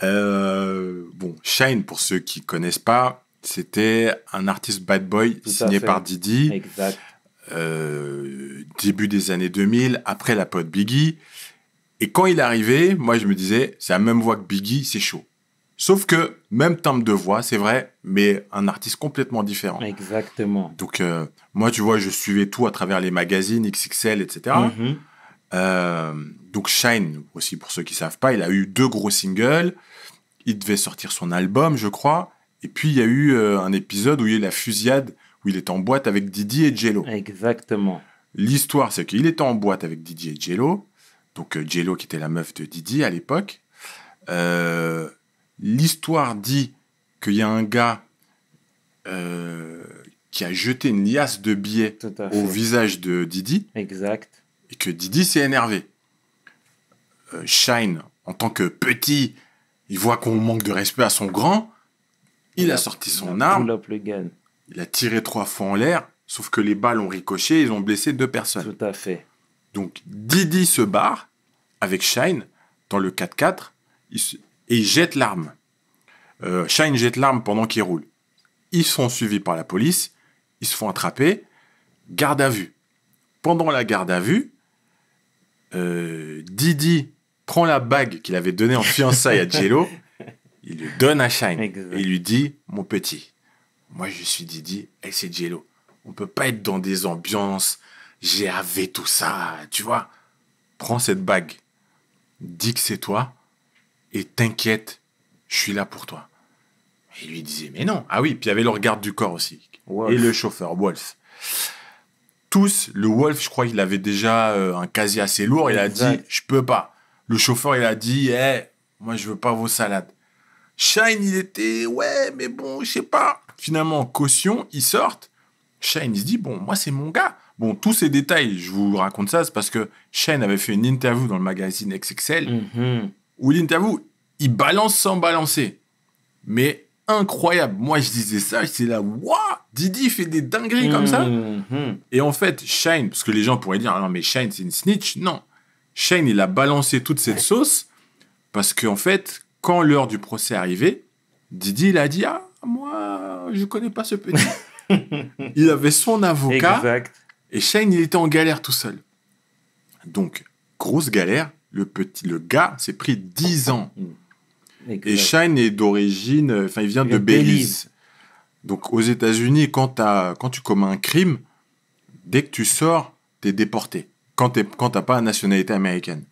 Euh, bon, Shine, pour ceux qui connaissent pas, c'était un artiste bad boy signé par Didi. Exact. Euh, début des années 2000, après la pote Biggie. Et quand il est arrivé, moi je me disais, c'est la même voix que Biggie, c'est chaud. Sauf que, même timbre de voix, c'est vrai, mais un artiste complètement différent. Exactement. Donc, euh, moi, tu vois, je suivais tout à travers les magazines, XXL, etc. Mhm. Euh, donc, Shine, aussi, pour ceux qui savent pas, il a eu deux gros singles. Il devait sortir son album, je crois. Et puis, il y a eu euh, un épisode où il y a eu la fusillade, où il est en boîte avec Didi et Jello. Exactement. L'histoire, c'est qu'il était en boîte avec Didi et Jello. Donc, Jello, qui était la meuf de Didi à l'époque. Euh, l'histoire dit qu'il y a un gars euh, qui a jeté une liasse de billets au visage de Didi. Exact. Et que Didi s'est énervé. Euh, Shine, en tant que petit, il voit qu'on manque de respect à son grand. Il, a, sorti son arme. Il a tiré trois fois en l'air, sauf que les balles ont ricoché et ils ont blessé deux personnes. Tout à fait. Donc Didi se barre avec Shine dans le 4-4 et ils l'arme. Euh, shine jette l'arme pendant qu'il roule. Ils sont suivis par la police, ils se font attraper, garde à vue. Pendant la garde à vue, euh, Didi prend la bague qu'il avait donnée en fiançailles à Jello, il lui donne à Shine il lui dit Mon petit, moi je suis Didi et c'est Jello. On peut pas être dans des ambiances, j'ai tout ça, tu vois. Prends cette bague, dis que c'est toi, et t'inquiète, je suis là pour toi. Et il lui disait, mais non. Ah oui, puis il y avait le regard du corps aussi. Et le chauffeur, Wolf. Tous, le Wolf, je crois qu'il avait déjà euh, un casier assez lourd. Il a dit, je peux pas. Le chauffeur, il a dit, eh, moi, je veux pas vos salades. Shine, il était, ouais, mais bon, je sais pas. Finalement, caution, ils sortent. Shine, il se dit, bon, moi, c'est mon gars. Bon, tous ces détails, je vous raconte ça, c'est parce que Shane avait fait une interview dans le magazine XXL. Mm-hmm où vous il balance sans balancer. Mais incroyable. Moi, je disais ça, c'est là, waouh, Didi fait des dingueries comme ça. Mhm. Et en fait, Shane, parce que les gens pourraient dire, ah non, mais Shane, c'est une snitch. Non. Shane, il a balancé toute cette sauce parce qu'en fait, quand l'heure du procès est arrivée, Didi, il a dit, ah, moi, je connais pas ce petit. il avait son avocat. Et Shane, il était en galère tout seul. Donc, grosse galère le petit, le gars s'est pris 10 ans. Et Shine est d'origine, euh, enfin, il vient de Belize. Donc, aux États-Unis, quand, tu commets un crime, dès que tu sors, tu es déporté. Quand tu t'as pas la nationalité américaine.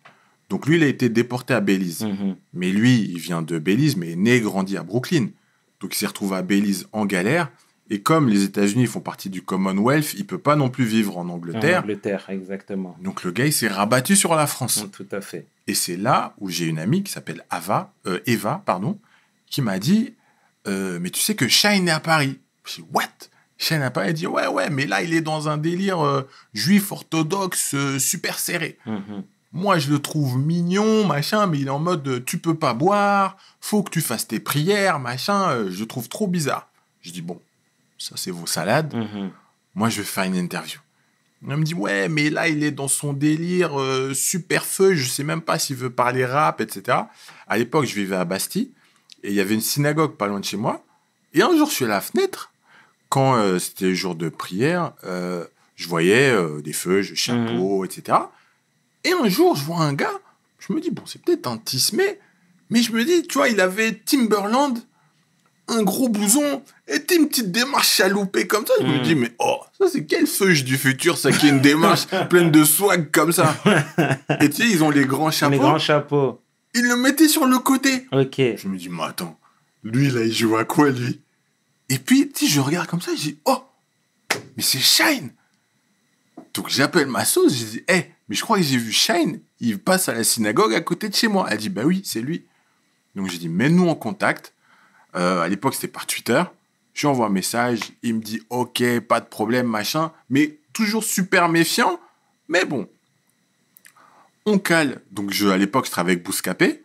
Donc, lui, il a été déporté à Belize. Mhm. Mais lui, il vient de Belize, mais est né et grandi à Brooklyn. Donc, il s'est retrouvé à Belize en galère. Et comme les États-Unis font partie du Commonwealth, il peut pas non plus vivre en Angleterre. En Angleterre, exactement. Donc le gars, il s'est rabattu sur la France. Tout à fait. Et c'est là où j'ai une amie qui s'appelle Ava, euh, Eva, pardon, qui m'a dit euh, Mais tu sais que Shine est à Paris. Je dis What Shine à Paris. Elle dit Ouais, ouais, mais là, il est dans un délire euh, juif orthodoxe super serré. Mhm. Moi, je le trouve mignon, machin, mais il est en mode Tu peux pas boire, faut que tu fasses tes prières, machin, je le trouve trop bizarre. Je dis Bon ça c'est vos salades. Mm-hmm. Moi, je vais faire une interview. On me dit, ouais, mais là, il est dans son délire euh, super feu, je sais même pas s'il veut parler rap, etc. À l'époque, je vivais à Bastille, et il y avait une synagogue pas loin de chez moi. Et un jour, je suis à la fenêtre, quand euh, c'était le jour de prière, euh, je voyais des feux, je chapeaux, mm-hmm. etc. Et un jour, je vois un gars, je me dis, bon, c'est peut-être un tismé, mais je me dis, tu vois, il avait Timberland un gros bouson, et une petite démarche chaloupée comme ça. Je me hmm. dis, mais oh, ça c'est quel feuille du futur, ça qui est une démarche pleine de swag comme ça. Et tu sais, ils ont les grands chapeaux. Les grands chapeaux. Ils le mettaient sur le côté. Ok. Je me dis, mais attends, lui là, il joue à quoi lui Et puis, tu je regarde comme ça, je dis, oh, mais c'est Shine. Donc j'appelle ma sauce, je dis, hé, mais je crois que j'ai vu Shine, il passe à la synagogue à côté de chez moi. Elle dit, bah oui, c'est lui. Donc j'ai dit, mets-nous en contact euh, à l'époque, c'était par Twitter. Je lui envoie un message. Il me dit OK, pas de problème, machin. Mais toujours super méfiant. Mais bon, on cale. Donc, je, à l'époque, je travaillais avec Bouscapé.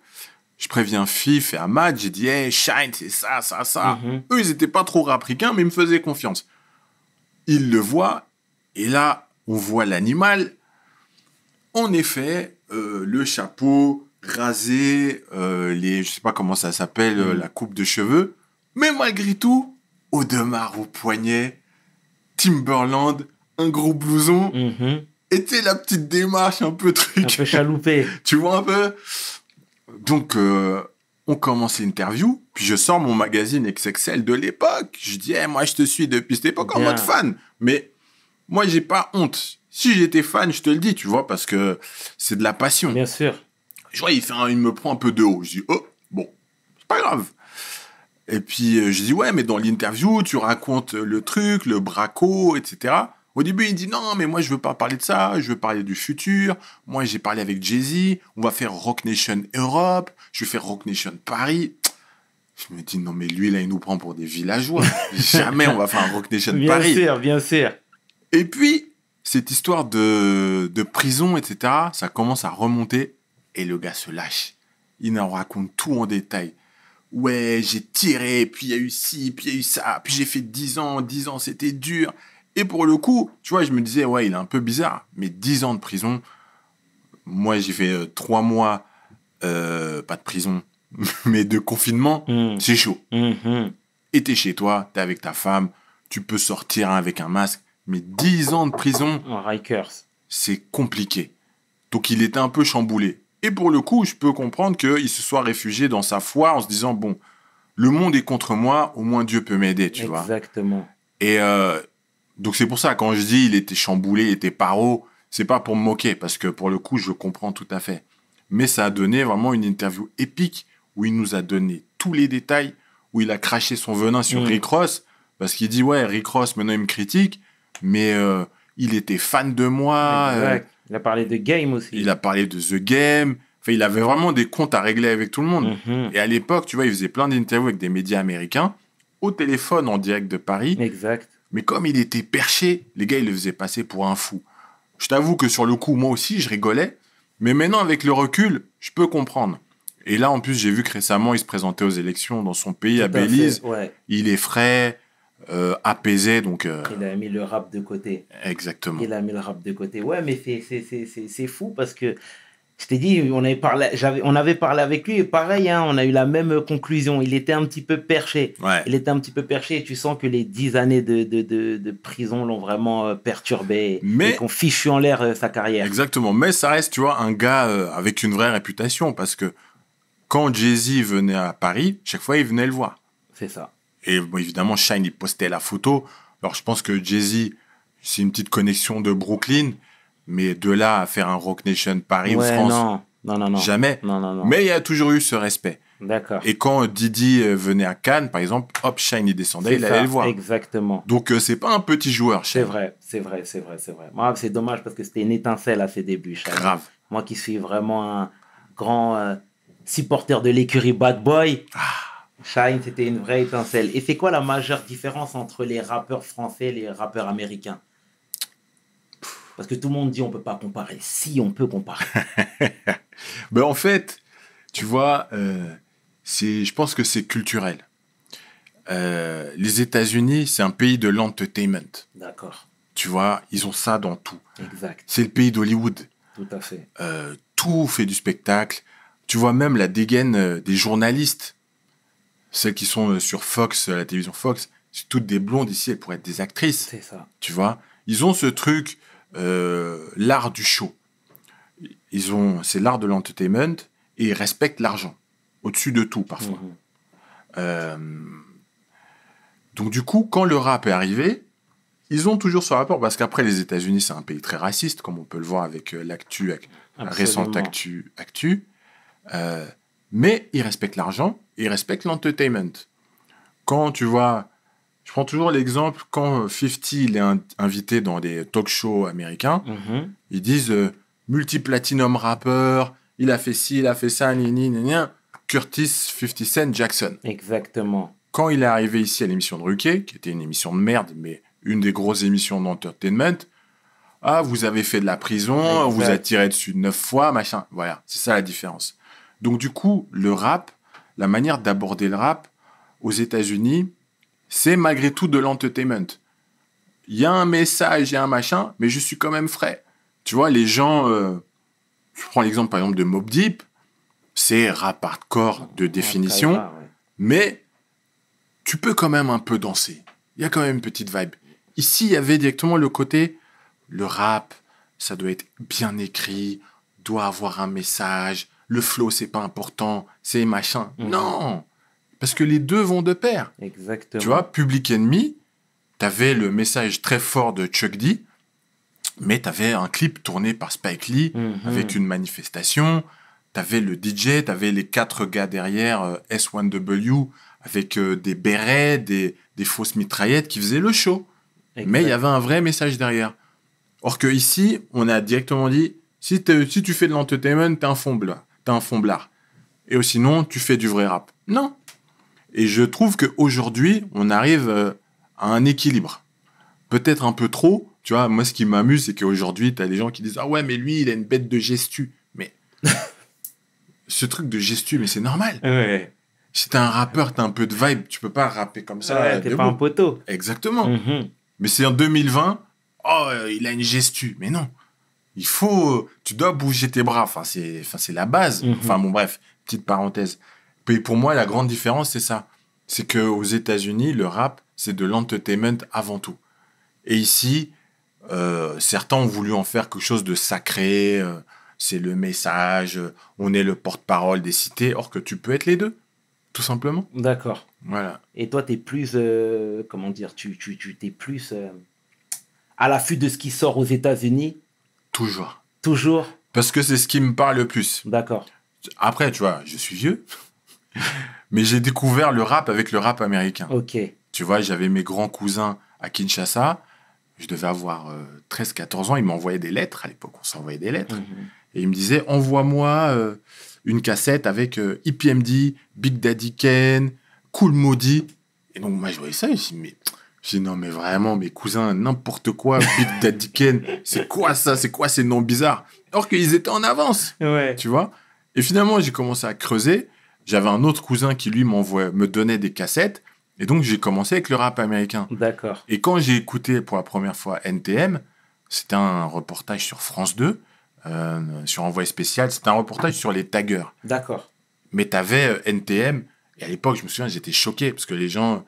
Je préviens Fif et Ahmad. J'ai dit Hey, Shine, c'est ça, ça, ça. Mhm. Eux, ils n'étaient pas trop rapricains, mais ils me faisaient confiance. Ils le voient. Et là, on voit l'animal. En effet, euh, le chapeau, rasé, euh, les, je sais pas comment ça s'appelle, euh, mm. la coupe de cheveux. Mais malgré tout, Audemars au poignet, Timberland, un gros blouson. Mm-hmm. était Et la petite démarche un peu truc. Un peu chaloupé. tu vois un peu. Donc, euh, on commence l'interview, puis je sors mon magazine Excel de l'époque. Je dis, eh, moi, je te suis depuis cette époque en mode fan. Mais moi, j'ai pas honte. Si j'étais fan, je te le dis, tu vois, parce que c'est de la passion. Bien sûr je vois, il, fait il me prend un peu de haut. Je dis, oh, bon, c'est pas grave. Et puis, euh, je dis, ouais, mais dans l'interview, tu racontes le truc, le braco, etc. Au début, il dit, non, mais moi, je veux pas parler de ça, je veux parler du futur. Moi, j'ai parlé avec Jay-Z, on va faire Rock Nation Europe, je vais faire Rock Nation Paris. Je me dis, non, mais lui, là, il nous prend pour des villageois. Jamais on va faire un Rock Nation Paris. Bien sûr, bien sûr. Et puis, cette histoire de prison, etc., ça commence à remonter et le gars se lâche. Il en raconte tout en détail. Ouais, j'ai tiré, puis il y a eu ci, puis il y a eu ça, puis j'ai fait dix ans, 10 ans c'était dur. Et pour le coup, tu vois, je me disais, ouais, il est un peu bizarre, mais 10 ans de prison, moi j'ai fait euh, trois mois, euh, pas de prison, mais de confinement, mmh. c'est chaud. Mmh, mmh. Et t'es chez toi, t'es avec ta femme, tu peux sortir avec un masque, mais dix ans de prison, oh, rikers, c'est compliqué. Donc il était un peu chamboulé. Et pour le coup, je peux comprendre qu'il se soit réfugié dans sa foi en se disant, bon, le monde est contre moi, au moins Dieu peut m'aider, tu vois. Exactement. Et euh, donc c'est pour ça, quand je dis il était chamboulé, il était paro, c'est pas pour me moquer, parce que pour le coup, je comprends tout à fait. Mais ça a donné vraiment une interview épique où il nous a donné tous les détails, où il a craché son venin sur mm. Rick Ross, parce qu'il dit, ouais, Rick Ross, maintenant il me critique, mais euh, il était fan de moi. Euh, il a parlé de Game aussi. Il a parlé de The Game. Enfin, il avait vraiment des comptes à régler avec tout le monde. Mhm. Et à l'époque, tu vois, il faisait plein d'interviews avec des médias américains au téléphone en direct de Paris. Exact. Mais comme il était perché, les gars, il le faisait passer pour un fou. Je t'avoue que sur le coup, moi aussi, je rigolais. Mais maintenant, avec le recul, je peux comprendre. Et là, en plus, j'ai vu que récemment, il se présentait aux élections dans son pays, à Belize. Il est frais, euh, apaisé. Donc, euh, Il a mis le rap de côté. Exactement. Il a mis le rap de côté. Ouais, mais c'est fou parce que je t'ai dit, on avait, parlé, on avait parlé avec lui et pareil, hein, on a eu la même conclusion. Il était un petit peu perché. Il était un petit peu perché et tu sens que les dix années de, prison l'ont vraiment euh, perturbé mais, et qu'on fichu en l'air sa carrière. Exactement, mais ça reste, tu vois, un gars avec une vraie réputation parce que quand jay venait à Paris, chaque fois, il venait le voir. C'est ça. Et évidemment, Shine, il postait la photo. Alors, je pense que Jay-Z, c'est une petite connexion de Brooklyn, mais de là à faire un Rock Nation Paris ou France. Non. Non, Jamais. Mais il y a toujours eu ce respect. D'accord. Et quand Didi euh, venait à Cannes, par exemple, hop, Shine, il descendait, il allait le voir. Exactement. Donc, euh, c'est pas un petit joueur, Shine. C'est vrai, c'est vrai, c'est vrai, c'est vrai. Moi, c'est dommage parce que c'était une étincelle à ses débuts, Shine. Grave. Moi qui suis vraiment un grand euh, supporter de l'écurie Bad Boy. Ah Shine, c'était une vraie étincelle. Et c'est quoi la majeure différence entre les rappeurs français et les rappeurs américains Parce que tout le monde dit on peut pas comparer. Si, on peut comparer. mais ben, en fait, tu vois, euh, je pense que c'est culturel. Euh, les États-Unis, c'est un pays de l'entertainment. D'accord. Tu vois, ils ont ça dans tout. Exact. C'est le pays d'Hollywood. Tout à fait. Euh, tout fait du spectacle. Tu vois même la dégaine euh, des journalistes celles qui sont euh, sur Fox, euh, la télévision Fox, c'est toutes des blondes ici, elles pourraient être des actrices. C'est ça. Tu vois Ils ont ce truc, euh, l'art du show. Ils ont, c'est l'art de l'entertainment et ils respectent l'argent au-dessus de tout parfois. Mhm. donc du coup, quand le rap est arrivé, ils ont toujours ce rapport parce qu'après les États-Unis, c'est un pays très raciste, comme on peut le voir avec l'actu, la récente actu, actu. mais ils respectent l'argent ils respectent l'entertainment. Quand tu vois, je prends toujours l'exemple, quand 50 euh, il est invité dans des talk shows américains, mhm. ils disent euh, multiplatinum rappeur, il a fait ci, il a fait ça, ni, ni, ni, ni, Curtis 50 Cent Jackson. Exactement. Quand il est arrivé ici à l'émission de Ruquet, qui était une émission de merde, mais une des grosses émissions d'entertainment, ah, vous avez fait de la prison, vous a tiré dessus neuf fois, machin. Voilà, c'est ça la différence. Donc, du coup, le rap, la manière d'aborder le rap aux États-Unis, c'est malgré tout de l'entertainment. Il y a un message, il y a un machin, mais je suis quand même frais. Tu vois, les gens. Euh, je prends l'exemple par exemple de Mob Deep, c'est rap hardcore de définition, mais tu peux quand même un peu danser. Il y a quand même une petite vibe. Ici, il y avait directement le côté le rap, ça doit être bien écrit, doit avoir un message, le flow, c'est pas important, c'est machin. Mm. Non Parce que les deux vont de pair. Exactement. Tu vois, Public Enemy, t'avais le message très fort de Chuck D, mais t'avais un clip tourné par Spike Lee mm-hmm. avec une manifestation. T'avais le DJ, t'avais les quatre gars derrière euh, S1W avec euh, des bérets, des, fausses mitraillettes qui faisaient le show. Mais il y avait un vrai message derrière. Or que ici, on a directement dit si, tu fais de l'entertainment, t'es un fond bleu t'as un fomblard. Et sinon, tu fais du vrai rap. Non. Et je trouve qu'aujourd'hui, on arrive euh, à un équilibre. Peut-être un peu trop. Tu vois, moi, ce qui m'amuse, c'est qu'aujourd'hui, t'as des gens qui disent Ah ouais, mais lui, il a une bête de gestu. Mais. ce truc de gestu, mais c'est normal. Ouais. Si t'es un rappeur, t'as un peu de vibe, tu peux pas rapper comme ça. Ouais, t'es pas un poteau. Exactement. Mhm. Mais c'est en 2020, oh, il a une gestu. Mais non il faut, tu dois bouger tes bras. Enfin, c'est, enfin, c'est la base. Mhm. Enfin, bon, bref, petite parenthèse. Puis pour moi, la grande différence, c'est ça. C'est que aux États-Unis, le rap, c'est de l'entertainment avant tout. Et ici, euh, certains ont voulu en faire quelque chose de sacré. Euh, c'est le message. Euh, on est le porte-parole des cités. Or que tu peux être les deux, tout simplement. D'accord. Voilà. Et toi, tu es plus, comment dire, tu, tu, tu t'es plus à l'affût de ce qui sort aux États-Unis Toujours. Toujours Parce que c'est ce qui me parle le plus. D'accord. Après, tu vois, je suis vieux, mais j'ai découvert le rap avec le rap américain. Ok. Tu vois, j'avais mes grands cousins à Kinshasa. Je devais avoir 13-14 euh, ans. Ils m'envoyaient des lettres. À l'époque, on s'envoyait des lettres. Mhm. Et ils me disaient Envoie-moi euh, une cassette avec IPMD, euh, e Big Daddy Ken, Cool Maudit. Et donc, moi, je voyais ça. Je me Mais j'ai dit, non, mais vraiment, mes cousins, n'importe quoi, Big Daddy c'est quoi ça C'est quoi ces noms bizarres Or qu'ils étaient en avance, tu vois Et finalement, j'ai commencé à creuser. J'avais un autre cousin qui, lui, m'envoie, me donnait des cassettes. Et donc, j'ai commencé avec le rap américain. D'accord. Et quand j'ai écouté pour la première fois NTM, c'était un reportage sur France 2, euh, sur Envoyé spécial. C'était un reportage sur les taggers. D'accord. Mais tu avais euh, NTM. Et à l'époque, je me souviens, j'étais choqué parce que les gens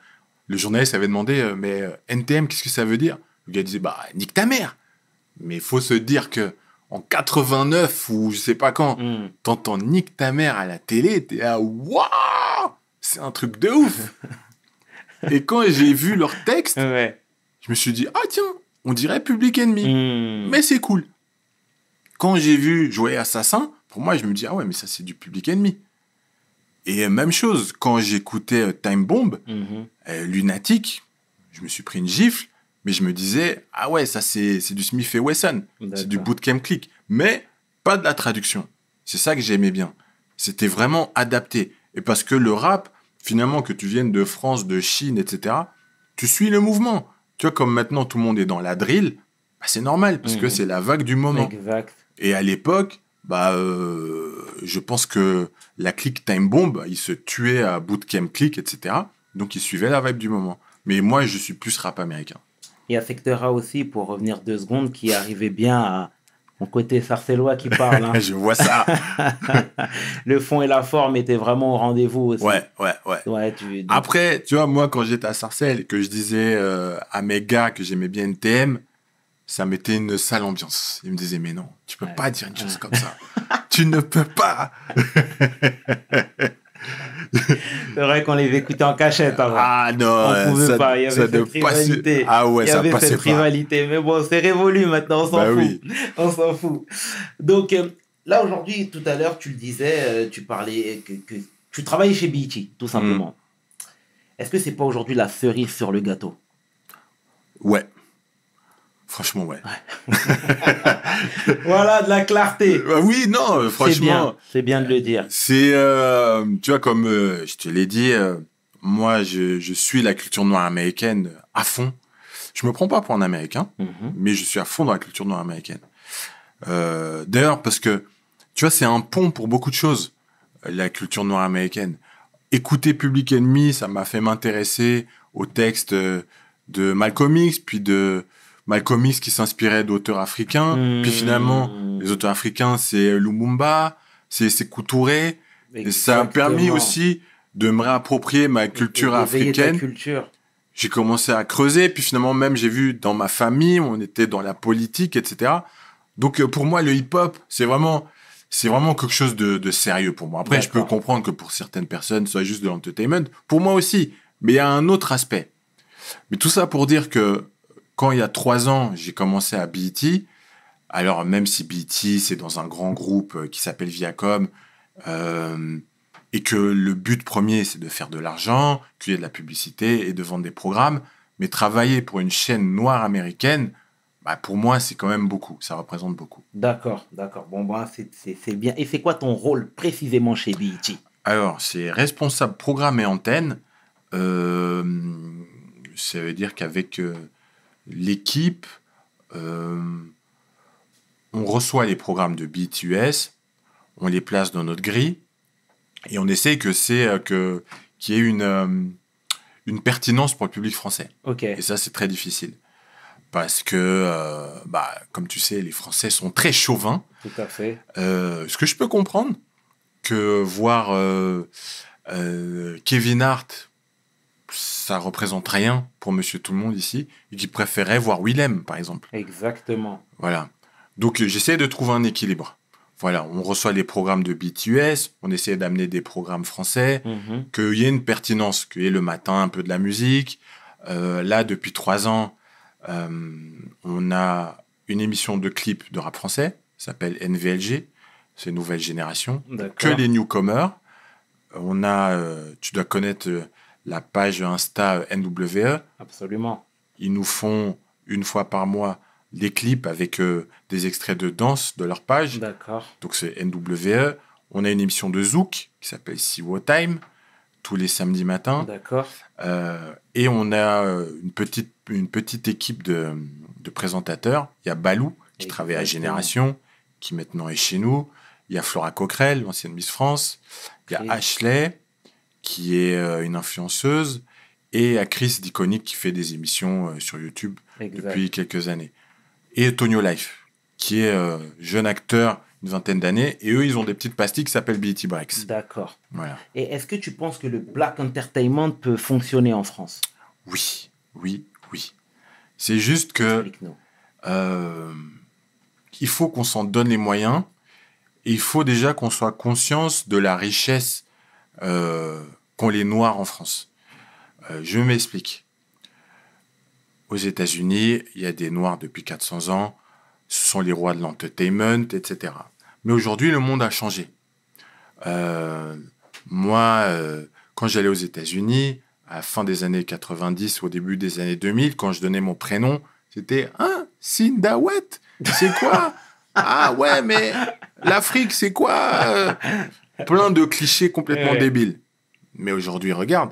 le journaliste avait demandé euh, Mais euh, NTM, qu'est-ce que ça veut dire Le gars disait Bah, nique ta mère Mais il faut se dire que en 89 ou je sais pas quand, hmm. t'entends nique ta mère à la télé, t'es là Waouh C'est un truc de ouf Et quand j'ai vu leur texte, je me suis dit Ah tiens, on dirait Public Enemy, hmm. mais c'est cool. Quand j'ai vu jouer Assassin, pour moi, je me dis Ah ouais, mais ça, c'est du Public Enemy. Et même chose, quand j'écoutais euh, Time Bomb, mhm. Euh, lunatique. Je me suis pris une gifle, mais je me disais, ah ouais, ça c'est du Smith et Wesson, c'est du bootcamp click, mais pas de la traduction. C'est ça que j'aimais bien. C'était vraiment adapté. Et parce que le rap, finalement, que tu viennes de France, de Chine, etc., tu suis le mouvement. Tu vois, comme maintenant tout le monde est dans la drill, bah, c'est normal, parce que mhm. c'est la vague du moment. Et à l'époque, bah, euh, je pense que la click Time Bomb, il se tuait à bootcamp click, etc. Donc ils suivaient la vibe du moment. Mais moi, je suis plus rap américain. Il y a aussi, pour revenir deux secondes, qui arrivait bien à mon côté sarcellois qui parle. Hein. je vois ça. le fond et la forme étaient vraiment au rendez-vous aussi. Ouais, ouais, ouais. Après, tu vois, moi, quand j'étais à Sarcelles, que je disais euh, à mes gars que j'aimais bien NTM, ça mettait une sale ambiance. Ils me disaient, mais non, tu peux pas dire une chose comme ça. tu ne peux pas. C'est vrai qu'on les écoutait en cachette. Avant. Ah non, on pouvait pas. Il y avait cette rivalité. Ah ouais, Il y avait cette Mais bon, c'est révolu maintenant. On s'en bah fout. On s'en fout. Donc euh, là aujourd'hui, tout à l'heure, tu le disais, euh, tu parlais que, tu travaillais chez BT, e tout simplement. Mm. Est-ce que c'est pas aujourd'hui la cerise sur le gâteau Ouais, Franchement, ouais. voilà de la clarté. Euh, oui, non, euh, franchement. C'est bien, de le dire. C'est, euh, tu vois, comme je te l'ai dit, moi, je, suis la culture noire américaine à fond. Je me prends pas pour un Américain, mhm. mais je suis à fond dans la culture noire américaine. D'ailleurs, parce que, tu vois, c'est un pont pour beaucoup de choses, la culture noire américaine. Écouter Public Enemy, ça m'a fait m'intéresser au texte de Malcolm X, puis de Malcolm X qui s'inspirait d'auteurs africains. Puis finalement, hmm. les auteurs africains, c'est Lumumba, c'est Koutouré. ça a permis aussi de me réapproprier ma culture africaine. J'ai commencé à creuser, puis finalement même j'ai vu dans ma famille, on était dans la politique, etc. Donc euh, pour moi le hip-hop, c'est vraiment, vraiment quelque chose de, de sérieux pour moi. Après, je peux comprendre que pour certaines personnes, ce soit juste de l'entertainment. Pour moi aussi, mais il y a un autre aspect. Mais tout ça pour dire que quand il y a trois ans, j'ai commencé à B.E.T., alors même si B.E.T., c'est dans un grand groupe euh, qui s'appelle Viacom, euh, et que le but premier, c'est de faire de l'argent, qu'il y ait de la publicité et de vendre des programmes, mais travailler pour une chaîne noire américaine, bah pour moi, c'est quand même beaucoup, ça représente beaucoup. D'accord, d'accord. Bon, bah, c'est bien. Et c'est quoi ton rôle précisément chez BET Alors, c'est responsable programme et antenne. Euh, ça veut dire qu'avec l'équipe, euh, on reçoit les programmes de BTUS, on les place dans notre grille et on essaie que c'est euh, que qu'il y ait une euh, une pertinence pour le public français. Et ça c'est très difficile parce que bah comme tu sais les Français sont très chauvins. Tout à fait. Euh, ce que je peux comprendre que voir Kevin Hart ça représente rien pour Monsieur Tout le Monde ici, Il qui préférait voir Willem, par exemple. Exactement. Voilà. Donc j'essaie de trouver un équilibre. Voilà, on reçoit les programmes de BTS, on essaie d'amener des programmes français, Que mhm. qu'il y ait une pertinence, qu'il y ait le matin un peu de la musique. Euh, là, depuis trois ans, euh, on a une émission de clips de rap français, s'appelle NVLG, c'est Nouvelle Génération, que les newcomers. On a, euh, tu dois connaître la page Insta NWE. Absolument. Ils nous font une fois par mois des clips avec euh, des extraits de danse de leur page. D'accord. Donc c'est NWE. On a une émission de Zouk qui s'appelle Siwo Time tous les samedis matins. D'accord. Euh, et on a euh, une petite, une petite équipe de, présentateurs. Il y a Balou qui travaille à Génération, qui maintenant est chez nous. Il y a Flora Coquerel, l'ancienne Miss France. Il y a Ashley qui est euh, une influenceuse, et à Chris d'Iconic qui fait des émissions euh, sur YouTube depuis quelques années. Et Tonio Life, qui est euh, jeune acteur, une vingtaine d'années, et eux, ils ont des petites pastilles qui s'appellent Beauty Breaks. D'accord. Voilà. Et est-ce que tu penses que le Black Entertainment peut fonctionner en France Oui, oui, oui. C'est juste que... il faut qu'on s'en donne les moyens. il faut déjà qu'on soit conscience de la richesse euh, qu'ont les Noirs en France. Euh, je m'explique. Aux États-Unis, il y a des Noirs depuis 400 ans, ce sont les rois de l'entertainment, etc. Mais aujourd'hui, le monde a changé. Euh, moi, euh, quand j'allais aux États-Unis, à la fin des années 90, au début des années 2000, quand je donnais mon prénom, c'était Hein, Sindawet C'est quoi Ah ouais, mais l'Afrique, c'est quoi Plein de clichés complètement débiles. Mais aujourd'hui, regarde.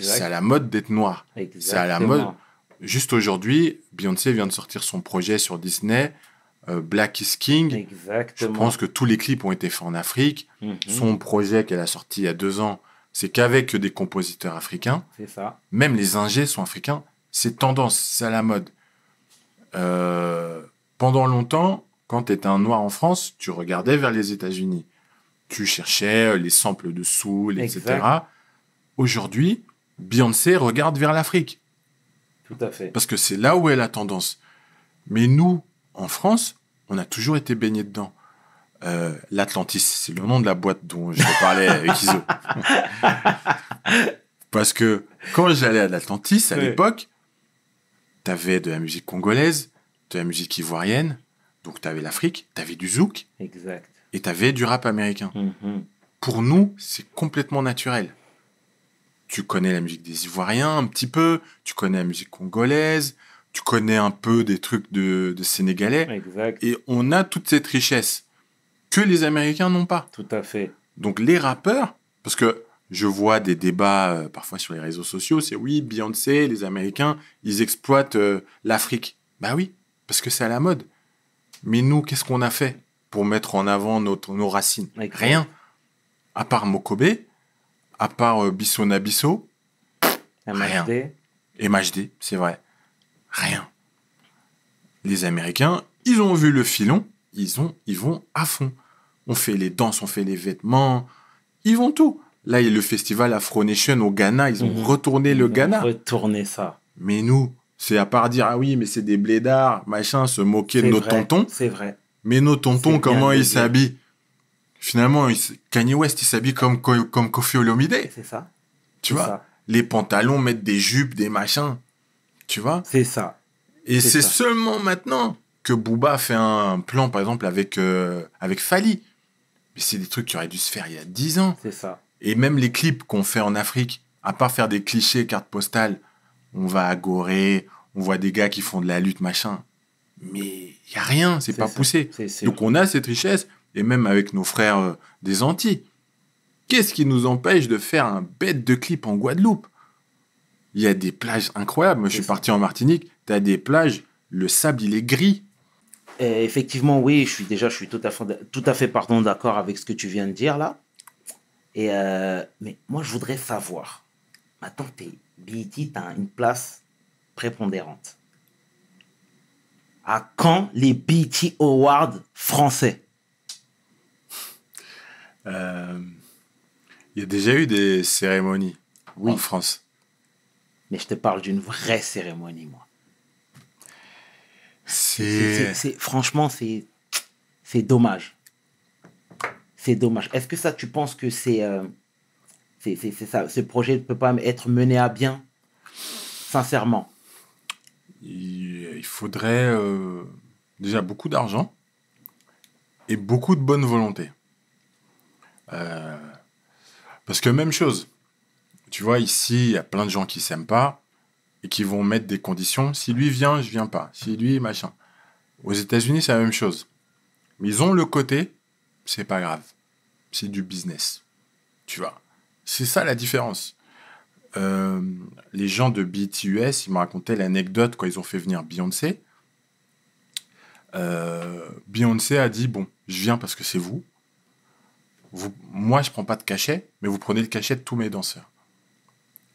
C'est à la mode d'être noir. C'est à la mode. Juste aujourd'hui, Beyoncé vient de sortir son projet sur Disney, euh, Black is King. Exactement. Je pense que tous les clips ont été faits en Afrique. Mhm. Son projet qu'elle a sorti il y a deux ans, c'est qu'avec des compositeurs africains. Même les ingés sont africains. C'est tendance, c'est à la mode. Euh, pendant longtemps, quand tu étais un noir en France, tu regardais vers les États-Unis tu cherchais euh, les samples de soul, etc. Aujourd'hui, Beyoncé regarde vers l'Afrique. Tout à fait. Parce que c'est là où est la tendance. Mais nous, en France, on a toujours été baignés dedans. Euh, L'Atlantis, c'est le nom de la boîte dont je parlais avec Iso. Parce que quand j'allais à l'Atlantis, à l'époque, l'époque, avais de la musique congolaise, de la musique ivoirienne, donc tu avais l'Afrique, tu avais du zouk. Exact et t'avais du rap américain. Mm-hmm. Pour nous, c'est complètement naturel. Tu connais la musique des Ivoiriens un petit peu, tu connais la musique congolaise, tu connais un peu des trucs de, Sénégalais. Exact. Et on a toute cette richesse que les Américains n'ont pas. Tout à fait. Donc les rappeurs, parce que je vois des débats euh, parfois sur les réseaux sociaux, c'est oui, Beyoncé, les Américains, ils exploitent euh, l'Afrique. Bah oui, parce que c'est à la mode. Mais nous, qu'est-ce qu'on a fait pour mettre en avant notre, nos racines. Rien. À part Mokobe, à part euh, Bissona MHD. MHD, c'est vrai. Rien. Les Américains, ils ont vu le filon, ils, ont, ils vont à fond. On fait les danses, on fait les vêtements, ils vont tout. Là, il y a le festival Afro Nation au Ghana, ils ont mmh. retourné le Ghana. retourner ça. Mais nous, c'est à part dire, ah oui, mais c'est des blédards, machin, se moquer de nos vrai, tontons. C'est vrai. Mais nos tontons, comment ils s'habillent Finalement, Kanye West, il s'habille comme, comme Kofi Olomide. C'est ça. Tu vois Les pantalons, mettent des jupes, des machins. Tu vois C'est ça. Et c'est seulement maintenant que Booba fait un plan, par exemple, avec, euh, avec Fali. Mais c'est des trucs qui auraient dû se faire il y a 10 ans. C'est ça. Et même les clips qu'on fait en Afrique, à part faire des clichés, cartes postales, on va à Gorée, on voit des gars qui font de la lutte, machin mais il n'y a rien, c'est pas poussé. Donc on a cette richesse, et même avec nos frères euh, des Antilles. Qu'est-ce qui nous empêche de faire un bête de clip en Guadeloupe Il y a des plages incroyables. Moi, je suis parti en Martinique, tu as des plages, le sable, il est gris. effectivement, oui, je suis déjà, je suis tout à fait, tout à fait pardon, d'accord avec ce que tu viens de dire là. Et euh, mais moi, je voudrais savoir. Maintenant, BIT, tu as une place prépondérante à quand les BT Awards français euh, Il y a déjà eu des cérémonies oui. en France. Mais je te parle d'une vraie cérémonie, moi. C'est. Franchement, c'est. C'est dommage. C'est dommage. Est-ce que ça, tu penses que c'est. Euh, c'est ça. Ce projet ne peut pas être mené à bien Sincèrement il faudrait euh, déjà beaucoup d'argent et beaucoup de bonne volonté. Euh, parce que même chose, tu vois, ici, il y a plein de gens qui s'aiment pas et qui vont mettre des conditions. Si lui vient, je viens pas. Si lui, machin. Aux États-Unis, c'est la même chose. Mais ils ont le côté, c'est pas grave. C'est du business. Tu vois. C'est ça la différence. Euh, les gens de BTUS, ils m'ont raconté l'anecdote quand ils ont fait venir Beyoncé. Euh, Beyoncé a dit Bon, je viens parce que c'est vous. Moi, je prends pas de cachet, mais vous prenez le cachet de tous mes danseurs.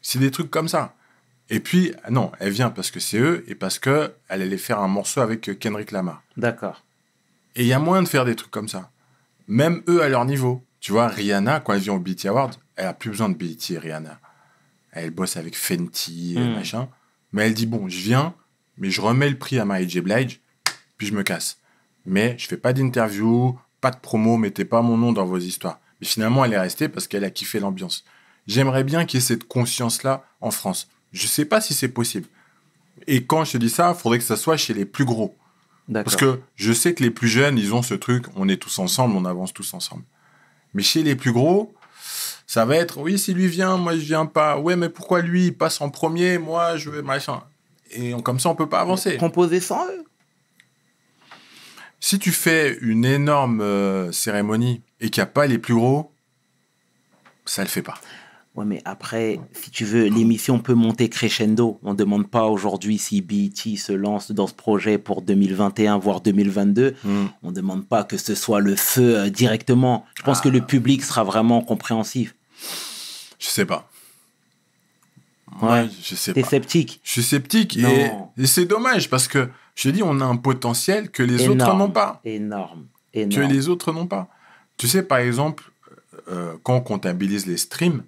C'est des trucs comme ça. Et puis, non, elle vient parce que c'est eux et parce qu'elle allait faire un morceau avec Kendrick Lamar. D'accord. Et il y a moyen de faire des trucs comme ça. Même eux à leur niveau. Tu vois, Rihanna, quand elle vient au BT Awards, elle a plus besoin de BT, Rihanna elle bosse avec Fenty, et euh, hmm. machin. Mais elle dit, bon, je viens, mais je remets le prix à Mary J. Blige, puis je me casse. Mais je fais pas d'interview, pas de promo, mettez pas mon nom dans vos histoires. Mais finalement, elle est restée parce qu'elle a kiffé l'ambiance. J'aimerais bien qu'il y ait cette conscience-là en France. Je sais pas si c'est possible. Et quand je te dis ça, il faudrait que ça soit chez les plus gros. Parce que je sais que les plus jeunes, ils ont ce truc, on est tous ensemble, on avance tous ensemble. Mais chez les plus gros, ça va être, oui, si lui vient, moi je viens pas. Ouais, mais pourquoi lui, il passe en premier, moi je vais machin. Et comme ça, on peut pas avancer. Composer sans eux Si tu fais une énorme euh, cérémonie et qu'il n'y a pas les plus gros, ça le fait pas. Ouais, mais après, si tu veux, l'émission peut monter crescendo. On ne demande pas aujourd'hui si BET se lance dans ce projet pour 2021, voire 2022. Hmm. On ne demande pas que ce soit le feu euh, directement. Je pense que le ah. public sera vraiment compréhensif. Je sais pas. Moi, ouais, je sais pas. sceptique. Je suis sceptique et, c'est dommage parce que je dis, on a un potentiel que les autres n'ont pas. Énorme, énorme. Que les autres n'ont pas. Tu sais, par exemple, euh, quand on comptabilise les streams,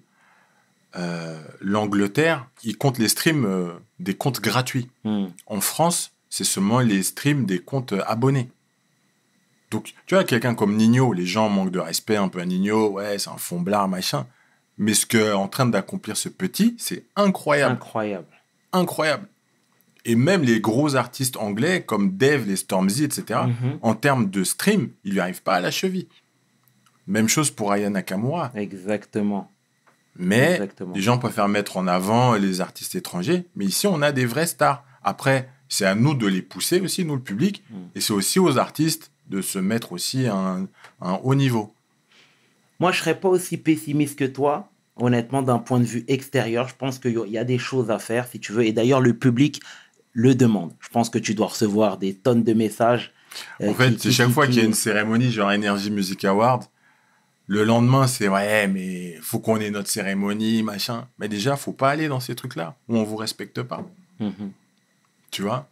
euh, l'Angleterre, ils comptent les streams euh, des comptes gratuits. Hmm. En France, c'est seulement les streams des comptes euh, abonnés. Donc, tu vois, quelqu'un comme Nino, les gens manquent de respect un peu à Nino, ouais, c'est un blanc machin. Mais ce qu'est en train d'accomplir ce petit, c'est incroyable. Incroyable. Incroyable. Et même les gros artistes anglais comme Dave, les Stormzy, etc., mm-hmm. en termes de stream, ils lui arrivent pas à la cheville. Même chose pour Aya Nakamura. Exactement. Mais les gens préfèrent mettre en avant les artistes étrangers. Mais ici, on a des vrais stars. Après, c'est à nous de les pousser aussi, nous, le public. Mm. Et c'est aussi aux artistes de se mettre aussi à un, haut niveau. Moi, je ne serais pas aussi pessimiste que toi. Honnêtement, d'un point de vue extérieur, je pense qu'il y a des choses à faire, si tu veux. Et d'ailleurs, le public le demande. Je pense que tu dois recevoir des tonnes de messages. Euh, en fait, c'est chaque fois qu'il y a une cérémonie, genre Energy Music Award, le lendemain, c'est ouais, mais faut qu'on ait notre cérémonie, machin. Mais déjà, faut pas aller dans ces trucs-là où on vous respecte pas. Mhm. Tu vois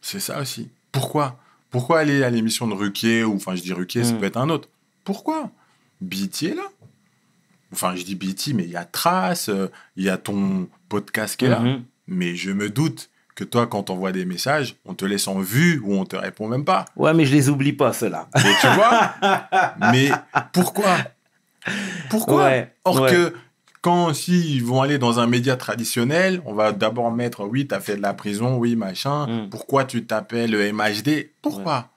C'est ça aussi. Pourquoi Pourquoi aller à l'émission de Ruquier ou enfin je dis Ruquier, ça mhm. peut être un autre. Pourquoi BT est là. Enfin, je dis BT, mais il y a Trace, euh, il y a ton podcast qui est là. Mhm. Mais je me doute que toi, quand on voit des messages, on te laisse en vue ou on te répond même pas. Ouais, mais je les oublie pas, ceux-là. tu vois Mais pourquoi pourquoi Or que quand si ils vont aller dans un média traditionnel, on va d'abord mettre oui, t'as fait de la prison, oui, machin. Mm. Pourquoi tu t'appelles MHD Pourquoi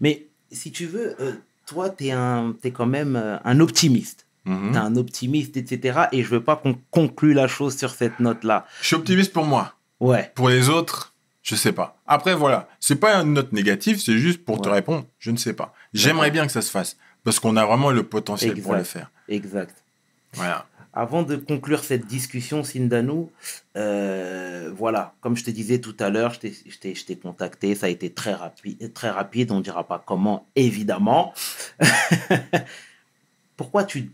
Mais si tu veux, euh, toi, t'es un, es quand même euh, un optimiste. Mhm. T'es un optimiste, etc. Et je veux pas qu'on conclue la chose sur cette note-là. Je suis optimiste pour moi. Ouais. Pour les autres, je sais pas. Après, voilà, c'est pas une note négative, c'est juste pour te répondre, je ne sais pas. J'aimerais bien que ça se fasse. Parce qu'on a vraiment le potentiel pour le faire. Exact. Voilà. Avant de conclure cette discussion, Sindanu, euh, voilà, comme je te disais tout à l'heure, je t'ai contacté, ça a été très, rapide, très rapide, on ne dira pas comment, évidemment. pourquoi tu,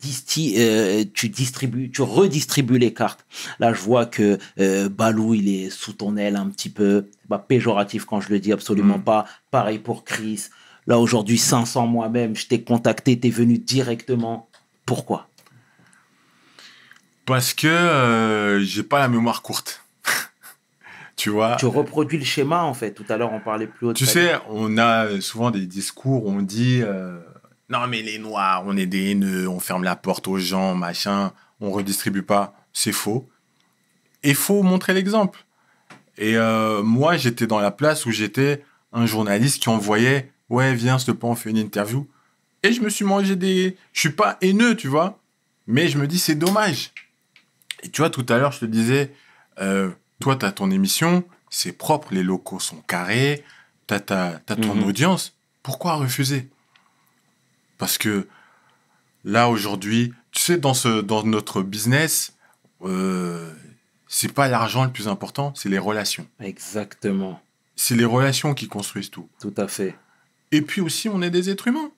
euh, tu distribues, tu redistribues les cartes Là, je vois que euh, Balou, il est sous ton aile un petit peu, péjoratif quand je le dis, absolument mm. pas. Pareil pour Chris. Là, aujourd'hui, 500 moi-même, je t'ai contacté, t'es venu directement. Pourquoi Parce que je euh, j'ai pas la mémoire courte. tu vois Tu reproduis le schéma, en fait. Tout à l'heure, on parlait plus haut. Tu sais, on a souvent des discours, on dit euh, Non, mais les Noirs, on est des haineux, on ferme la porte aux gens, machin, on redistribue pas. C'est faux. Et faut montrer l'exemple. Et euh, moi, j'étais dans la place où j'étais un journaliste qui envoyait ouais, viens, s'il te plaît, on fait une interview. Et je me suis mangé des. Je suis pas haineux, tu vois. Mais je me dis, c'est dommage. Et tu vois, tout à l'heure, je te disais, euh, toi, tu as ton émission, c'est propre, les locaux sont carrés, tu as, ta, ton mhm. audience. Pourquoi refuser Parce que là, aujourd'hui, tu sais, dans, ce, dans notre business, euh, c'est pas l'argent le plus important, c'est les relations. Exactement. C'est les relations qui construisent tout. Tout à fait. Et puis aussi, on est des êtres humains.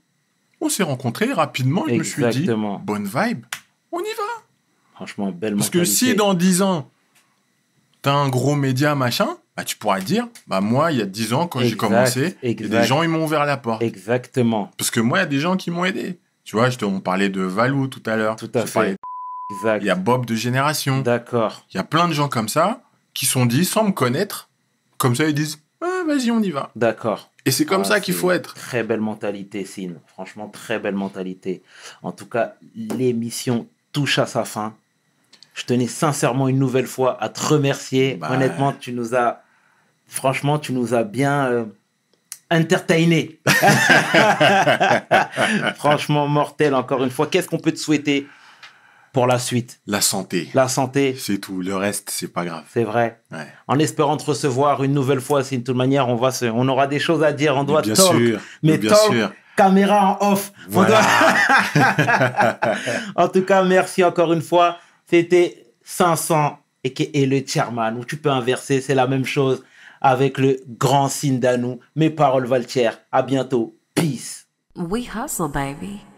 On s'est rencontrés rapidement, je me suis dit, bonne vibe, on y va. Franchement, belle Parce que si dans 10 ans, t'as un gros média, machin, bah, tu pourras dire, bah moi, il y a 10 ans, quand j'ai commencé, des gens, ils m'ont ouvert la porte. Exactement. Parce que moi, il y a des gens qui m'ont aidé. Tu vois, je te, on parlait de Valou tout à l'heure. Tout à fait. Il y a Bob de Génération. D'accord. Il y a plein de gens comme ça qui sont dit, sans me connaître, comme ça, ils disent, vas-y, on y va. D'accord. Et c'est comme ah, ça qu'il faut être. Très belle mentalité, Sine. Franchement, très belle mentalité. En tout cas, l'émission touche à sa fin. Je tenais sincèrement une nouvelle fois à te remercier. Bah Honnêtement, tu nous as. Franchement, tu nous as bien. Euh, entertainés. Franchement, mortel, encore une fois. Qu'est-ce qu'on peut te souhaiter pour la suite. La santé. La santé. C'est tout. Le reste, c'est pas grave. C'est vrai. En espérant te recevoir une nouvelle fois, si de toute manière, on va on aura des choses à dire, on doit bien Sûr. Mais bien Caméra en off. en tout cas, merci encore une fois. C'était 500 et est le chairman, où tu peux inverser, c'est la même chose avec le grand signe d'Anou. Mes paroles valent À bientôt. Peace. We hustle, baby.